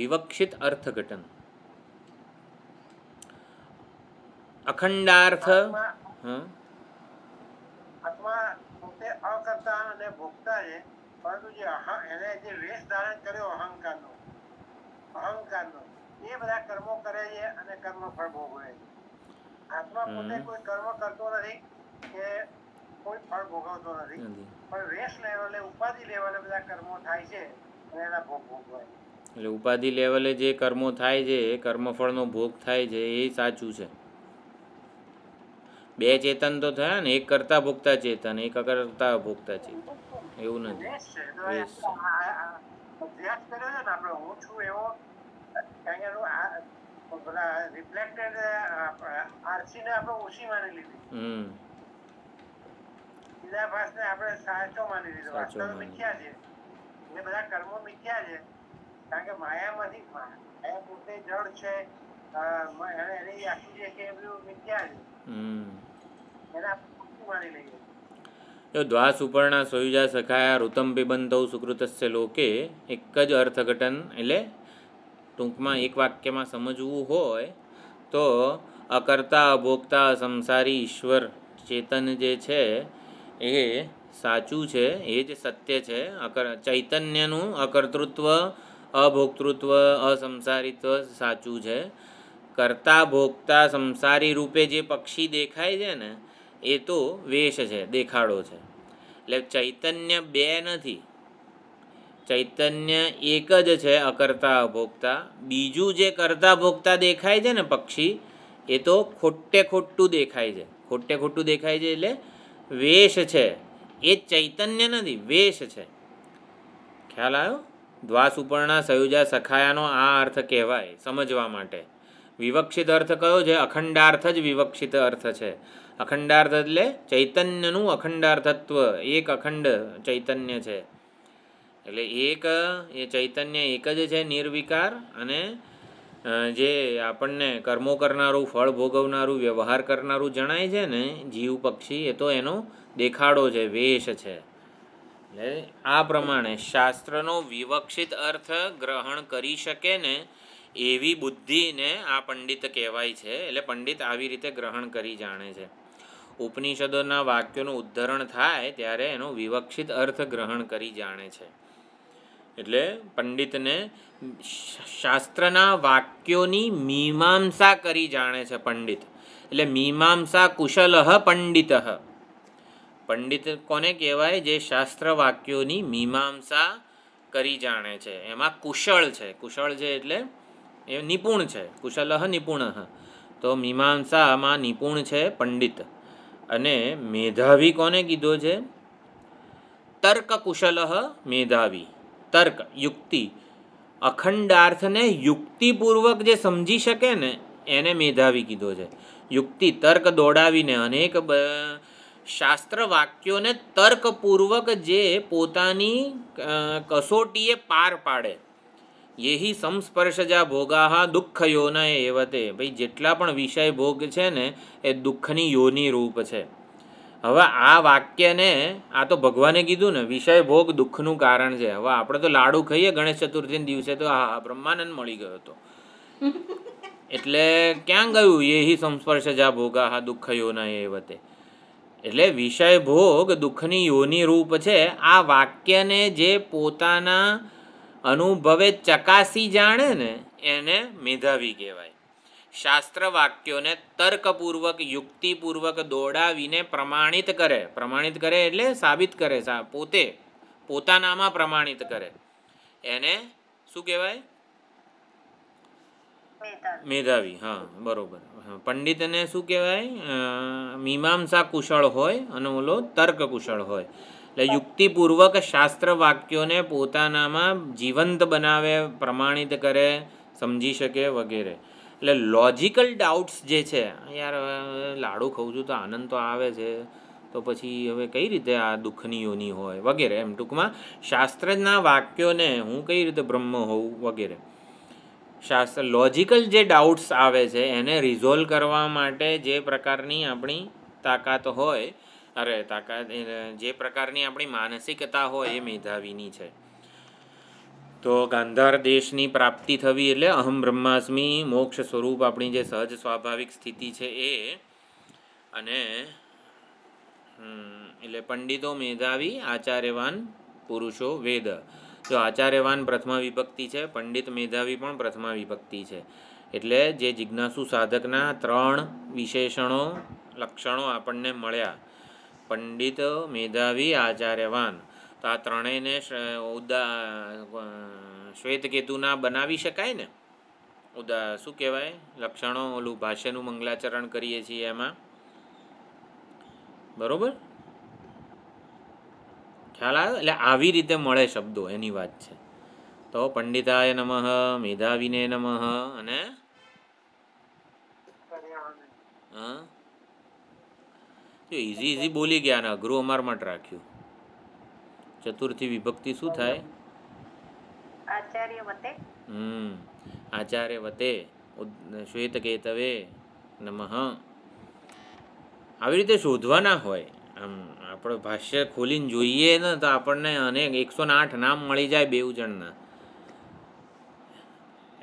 વિવક્ષિત અર્થઘટન અખંડાર્થ આત્મા પોતે જે કર્મો કરે છે અને કર્મ ફળ ભોગવે કે કોઈ ફળ ભોગવતો નથી પણ વેશ લેવલે ઉપાધિ લેવલે બધા કર્મો થાય છે એના ભોગ ભોગવાય એટલે ઉપાધિ લેવલે જે કર્મો થાય છે એ કર્મફળનો ભોગ થાય છે એ સાચું છે બે ચેતન તો થયા ને એક કરતા ભોગતા ચેતન એક કરતા ભોગતા ચેતન એવું નથી માયામાંથી માયા પોતે જળ છે એની આખી કે બધું છે જો દ્વા સુપર્ણા સોયુજા સખાયા ઋતમ પિબંધવ સુકૃતસ્ય લોકે એક જ અર્થઘટન એટલે ટૂંકમાં એક વાક્યમાં સમજવું હોય તો અકર્તા અભોગતા સંસારી ઈશ્વર ચેતન જે છે એ સાચું છે એ જ સત્ય છે અકર ચૈતન્યનું અકર્તૃત્વ અભોક્તૃત્વ અસંસારિત્વ સાચું છે કરતા ભોગતા સંસારી રૂપે જે પક્ષી દેખાય છે ને એ તો વેશ છે દેખાડો છે એટલે ચૈતન્ય બે નથી ચૈતન્ય એક જ છે અકર્તા ભોગતા બીજું જે કરતા ભોગતા દેખાય છે ને પક્ષી એ તો ખોટે ખોટું દેખાય છે ખોટે ખોટું દેખાય છે એટલે વેશ છે એ ચૈતન્ય નથી વેશ છે ખ્યાલ આવ્યો દ્વાસ ઉપરના સયુજા સખાયાનો આ અર્થ કહેવાય સમજવા માટે વિવક્ષિત અર્થ કયો છે અખંડાર્થ જ વિવક્ષિત અર્થ છે અખંડાર્થ એટલે ચૈતન્યનું અખંડાર્થત્વ એક અખંડ ચૈતન્ય છે એટલે એક એ ચૈતન્ય એક જ છે નિર્વિકાર અને જે આપણને કર્મો કરનારું ફળ ભોગવનારું વ્યવહાર કરનારું જણાય છે ને જીવ પક્ષી એ તો એનો દેખાડો છે વેશ છે એટલે આ પ્રમાણે શાસ્ત્રનો વિવક્ષિત અર્થ ગ્રહણ કરી શકે ને એવી બુદ્ધિને આ પંડિત કહેવાય છે એટલે પંડિત આવી રીતે ગ્રહણ કરી જાણે છે ઉપનિષદોના વાક્યોનું ઉદ્ધરણ થાય ત્યારે એનો વિવક્ષિત અર્થ ગ્રહણ કરી જાણે છે એટલે પંડિતને શાસ્ત્રના વાક્યોની મીમાંસા કરી જાણે છે પંડિત એટલે મીમાંસા કુશલ પંડિત પંડિત કોને કહેવાય જે શાસ્ત્ર વાક્યોની મીમાંસા કરી જાણે છે એમાં કુશળ છે કુશળ છે એટલે એ નિપુણ છે કુશલહ નિપુણ તો મીમાંસામાં નિપુણ છે પંડિત અને મેધાવી કોને કીધો છે તર્ક કુશલહ મેધાવી તર્ક યુક્તિ અખંડાર્થને યુક્તિપૂર્વક જે સમજી શકે ને એને મેધાવી કીધો છે યુક્તિ તર્ક દોડાવીને અનેક શાસ્ત્ર વાક્યોને તર્કપૂર્વક જે પોતાની કસોટીએ પાર પાડે યેહી સંસ્પર્શજા ભોગા દુઃખ યોન એવતે ભાઈ જેટલા પણ વિષય ભોગ છે ને એ દુઃખની યોની રૂપ છે હવે આ વાક્યને આ તો ભગવાને કીધું ને વિષય ભોગ દુઃખનું કારણ છે હવે આપણે તો લાડુ ખાઈએ ગણેશ ચતુર્થીના દિવસે તો હા બ્રહ્માનંદ મળી ગયો હતો એટલે ક્યાં ગયું યેહી સંસ્પર્શજા ભોગા દુઃખ યોન એવતે એટલે વિષય ભોગ દુઃખની યોની રૂપ છે આ વાક્યને જે પોતાના અનુભવે ચકાસી જાણે ને એને મેધાવી કહેવાય શાસ્ત્ર વાક્યોને તર્કપૂર્વક યુક્તિપૂર્વક દોડાવીને પ્રમાણિત કરે પ્રમાણિત કરે એટલે સાબિત કરે પોતે પોતાનામાં પ્રમાણિત કરે એને શું કહેવાય મેધાવી હા બરોબર પંડિતને શું કહેવાય મીમાંસા કુશળ હોય અને ઓલો તર્ક કુશળ હોય એટલે યુક્તિપૂર્વક શાસ્ત્ર વાક્યોને પોતાનામાં જીવંત બનાવે પ્રમાણિત કરે સમજી શકે વગેરે એટલે લોજિકલ ડાઉટ્સ જે છે યાર લાડુ ખાઉં છું તો આનંદ તો આવે છે તો પછી હવે કઈ રીતે આ દુઃખની યોની હોય વગેરે એમ ટૂંકમાં શાસ્ત્રના વાક્યોને હું કઈ રીતે બ્રહ્મ હોઉં વગેરે શાસ્ત્ર લોજિકલ જે ડાઉટ્સ આવે છે એને રિઝોલ્વ કરવા માટે જે પ્રકારની આપણી તાકાત હોય અરે તાકાત જે પ્રકારની આપણી માનસિકતા હોય એ મેધાવીની છે તો ગાંધાર દેશની પ્રાપ્તિ થવી એટલે અહમ બ્રહ્માસ્મી મોક્ષ સ્વરૂપ આપણી જે સહજ સ્વાભાવિક સ્થિતિ છે એ અને એટલે પંડિતો મેધાવી આચાર્યવાન પુરુષો વેદ જો આચાર્યવાન પ્રથમા વિભક્તિ છે પંડિત મેધાવી પણ પ્રથમા વિભક્તિ છે એટલે જે જિજ્ઞાસુ સાધકના ત્રણ વિશેષણો લક્ષણો આપણને મળ્યા પંડિત મેધાવી આચાર્યવાન તો આ ત્રણેયને ઉદા શ્વેતકેતુના બનાવી શકાય ને ઉદા શું કહેવાય લક્ષણો ઓલું ભાષ્યનું મંગલાચરણ કરીએ છીએ એમાં બરોબર ખ્યાલ આવે એટલે આવી રીતે મળે શબ્દો એની વાત છે તો પંડિતાય નમઃ મેધાવીને નમઃ અને હા તો ઈઝી ઇઝી બોલી ગયા ને અઘરું અમારા માટે રાખ્યું ચતુર્થી વિભક્તિ શું થાય આચાર્ય વતે હમ આચાર્ય વતે શ્વેત કેતવે નમઃ આવી રીતે શોધવાના હોય આમ આપણે ભાષ્ય ખોલીને જોઈએ ને તો આપણને અનેક એકસો ને આઠ નામ મળી જાય બેઉ જણના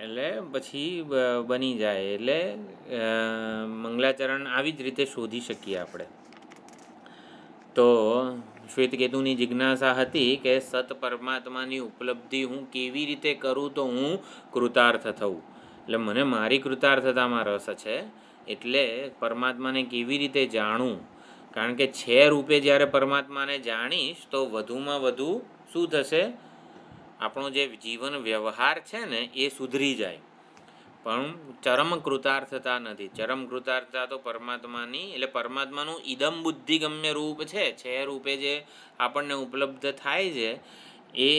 એટલે પછી બની જાય એટલે મંગલાચરણ આવી જ રીતે શોધી શકીએ આપણે તો શ્વેતકેતુની જિજ્ઞાસા હતી કે સત પરમાત્માની ઉપલબ્ધિ હું કેવી રીતે કરું તો હું કૃતાર્થ થઉં એટલે મને મારી કૃતાર્થતામાં રસ છે એટલે પરમાત્માને કેવી રીતે જાણું કારણ કે છે રૂપે જ્યારે પરમાત્માને જાણીશ તો વધુમાં વધુ શું થશે આપણો જે જીવન વ્યવહાર છે ને એ સુધરી જાય પણ ચરમ કૃતાર્થતા નથી ચરમ કૃતાર્થતા તો પરમાત્માની એટલે પરમાત્માનું ઇદમ બુદ્ધિગમ્ય રૂપ છે છે રૂપે જે આપણને ઉપલબ્ધ થાય છે એ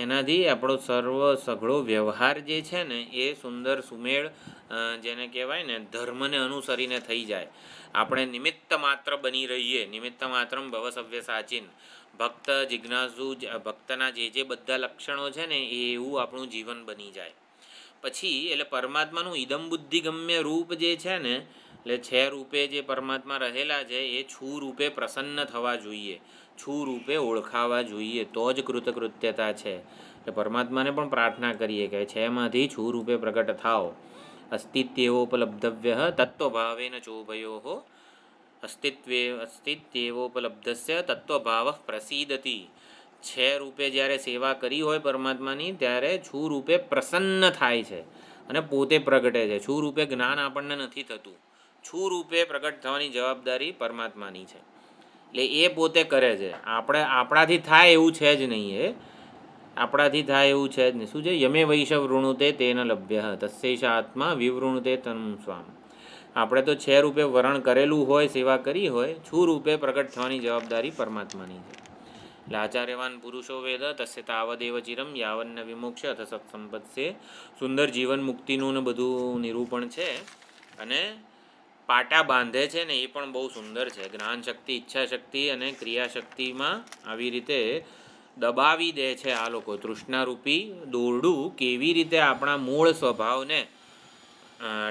એનાથી આપણો સર્વ સઘળો વ્યવહાર જે છે ને એ સુંદર સુમેળ જેને કહેવાય ને ધર્મને અનુસરીને થઈ જાય આપણે નિમિત્ત માત્ર બની રહીએ નિમિત્ત માત્રમ ભવસભ્ય સાચીન ભક્ત જિજ્ઞાસુ ભક્તના જે જે બધા લક્ષણો છે ને એ એવું આપણું જીવન બની જાય પછી એટલે પરમાત્માનું ઇદમ બુદ્ધિગમ્ય રૂપ જે છે ને એટલે છે રૂપે જે પરમાત્મા રહેલા છે એ છૂ રૂપે પ્રસન્ન થવા જોઈએ છૂ રૂપે ઓળખાવા જોઈએ તો જ કૃતકૃત્યતા છે એટલે પરમાત્માને પણ પ્રાર્થના કરીએ કે છેમાંથી છૂ રૂપે પ્રગટ થાઓ અસ્તિત્વેવોપલબ્ધવ્ય તત્વભાવેન ચોભયો અસ્તિત્વે અસ્તિત્વેવોપલબ્ધસ્ય તત્વભાવ પ્રસીદતી છે રૂપે જ્યારે સેવા કરી હોય પરમાત્માની ત્યારે છૂ રૂપે પ્રસન્ન થાય છે અને પોતે પ્રગટે છે છૂ રૂપે જ્ઞાન આપણને નથી થતું છૂ રૂપે પ્રગટ થવાની જવાબદારી પરમાત્માની છે એટલે એ પોતે કરે છે આપણે આપણાથી થાય એવું છે જ નહીં એ આપણાથી થાય એવું છે જ નહીં શું છે યમે વૈષવ વૃણુતે તેના લભ્ય તસ્યૈષ આત્મા વિવૃણુતે તન સ્વામ આપણે તો છે રૂપે વરણ કરેલું હોય સેવા કરી હોય છૂ રૂપે પ્રગટ થવાની જવાબદારી પરમાત્માની છે લાચાર્યવાન પુરુષો વેદ તસ્ય તાવદેવ ચિરમ યાવન્ન વિમોક્ષ અથ સત્સંપત્સે સુંદર જીવન મુક્તિનું ને બધું નિરૂપણ છે અને પાટા બાંધે છે ને એ પણ બહુ સુંદર છે જ્ઞાન શક્તિ ઈચ્છા શક્તિ અને ક્રિયાશક્તિમાં આવી રીતે દબાવી દે છે આ લોકો તૃષ્ણારૂપી દોરડું કેવી રીતે આપણા મૂળ સ્વભાવને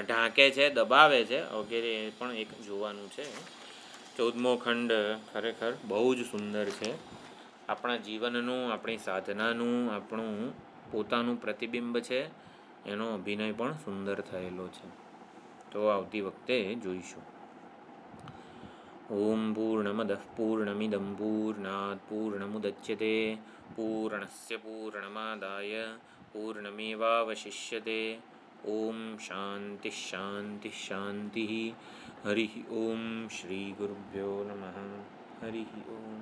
ઢાંકે છે દબાવે છે વગેરે એ પણ એક જોવાનું છે ચૌદમો ખંડ ખરેખર બહુ જ સુંદર છે આપણા જીવનનું આપણી સાધનાનું આપણું પોતાનું પ્રતિબિંબ છે એનો અભિનય પણ સુંદર થયેલો છે તો આવતી વખતે જોઈશું ઓમ પૂર્ણમદ પૂર્ણમિદમ પૂર્ણાત પૂર્ણમુદચ્યતે પૂર્ણસ્ય પૂર્ણમાદાય પૂર્ણમેવાવશિષ્યતે ઓમ શાંતિ શાંતિ શાંતિ હરિ ઓમ શ્રી ગુરુભ્યો નમઃ હરિ ઓમ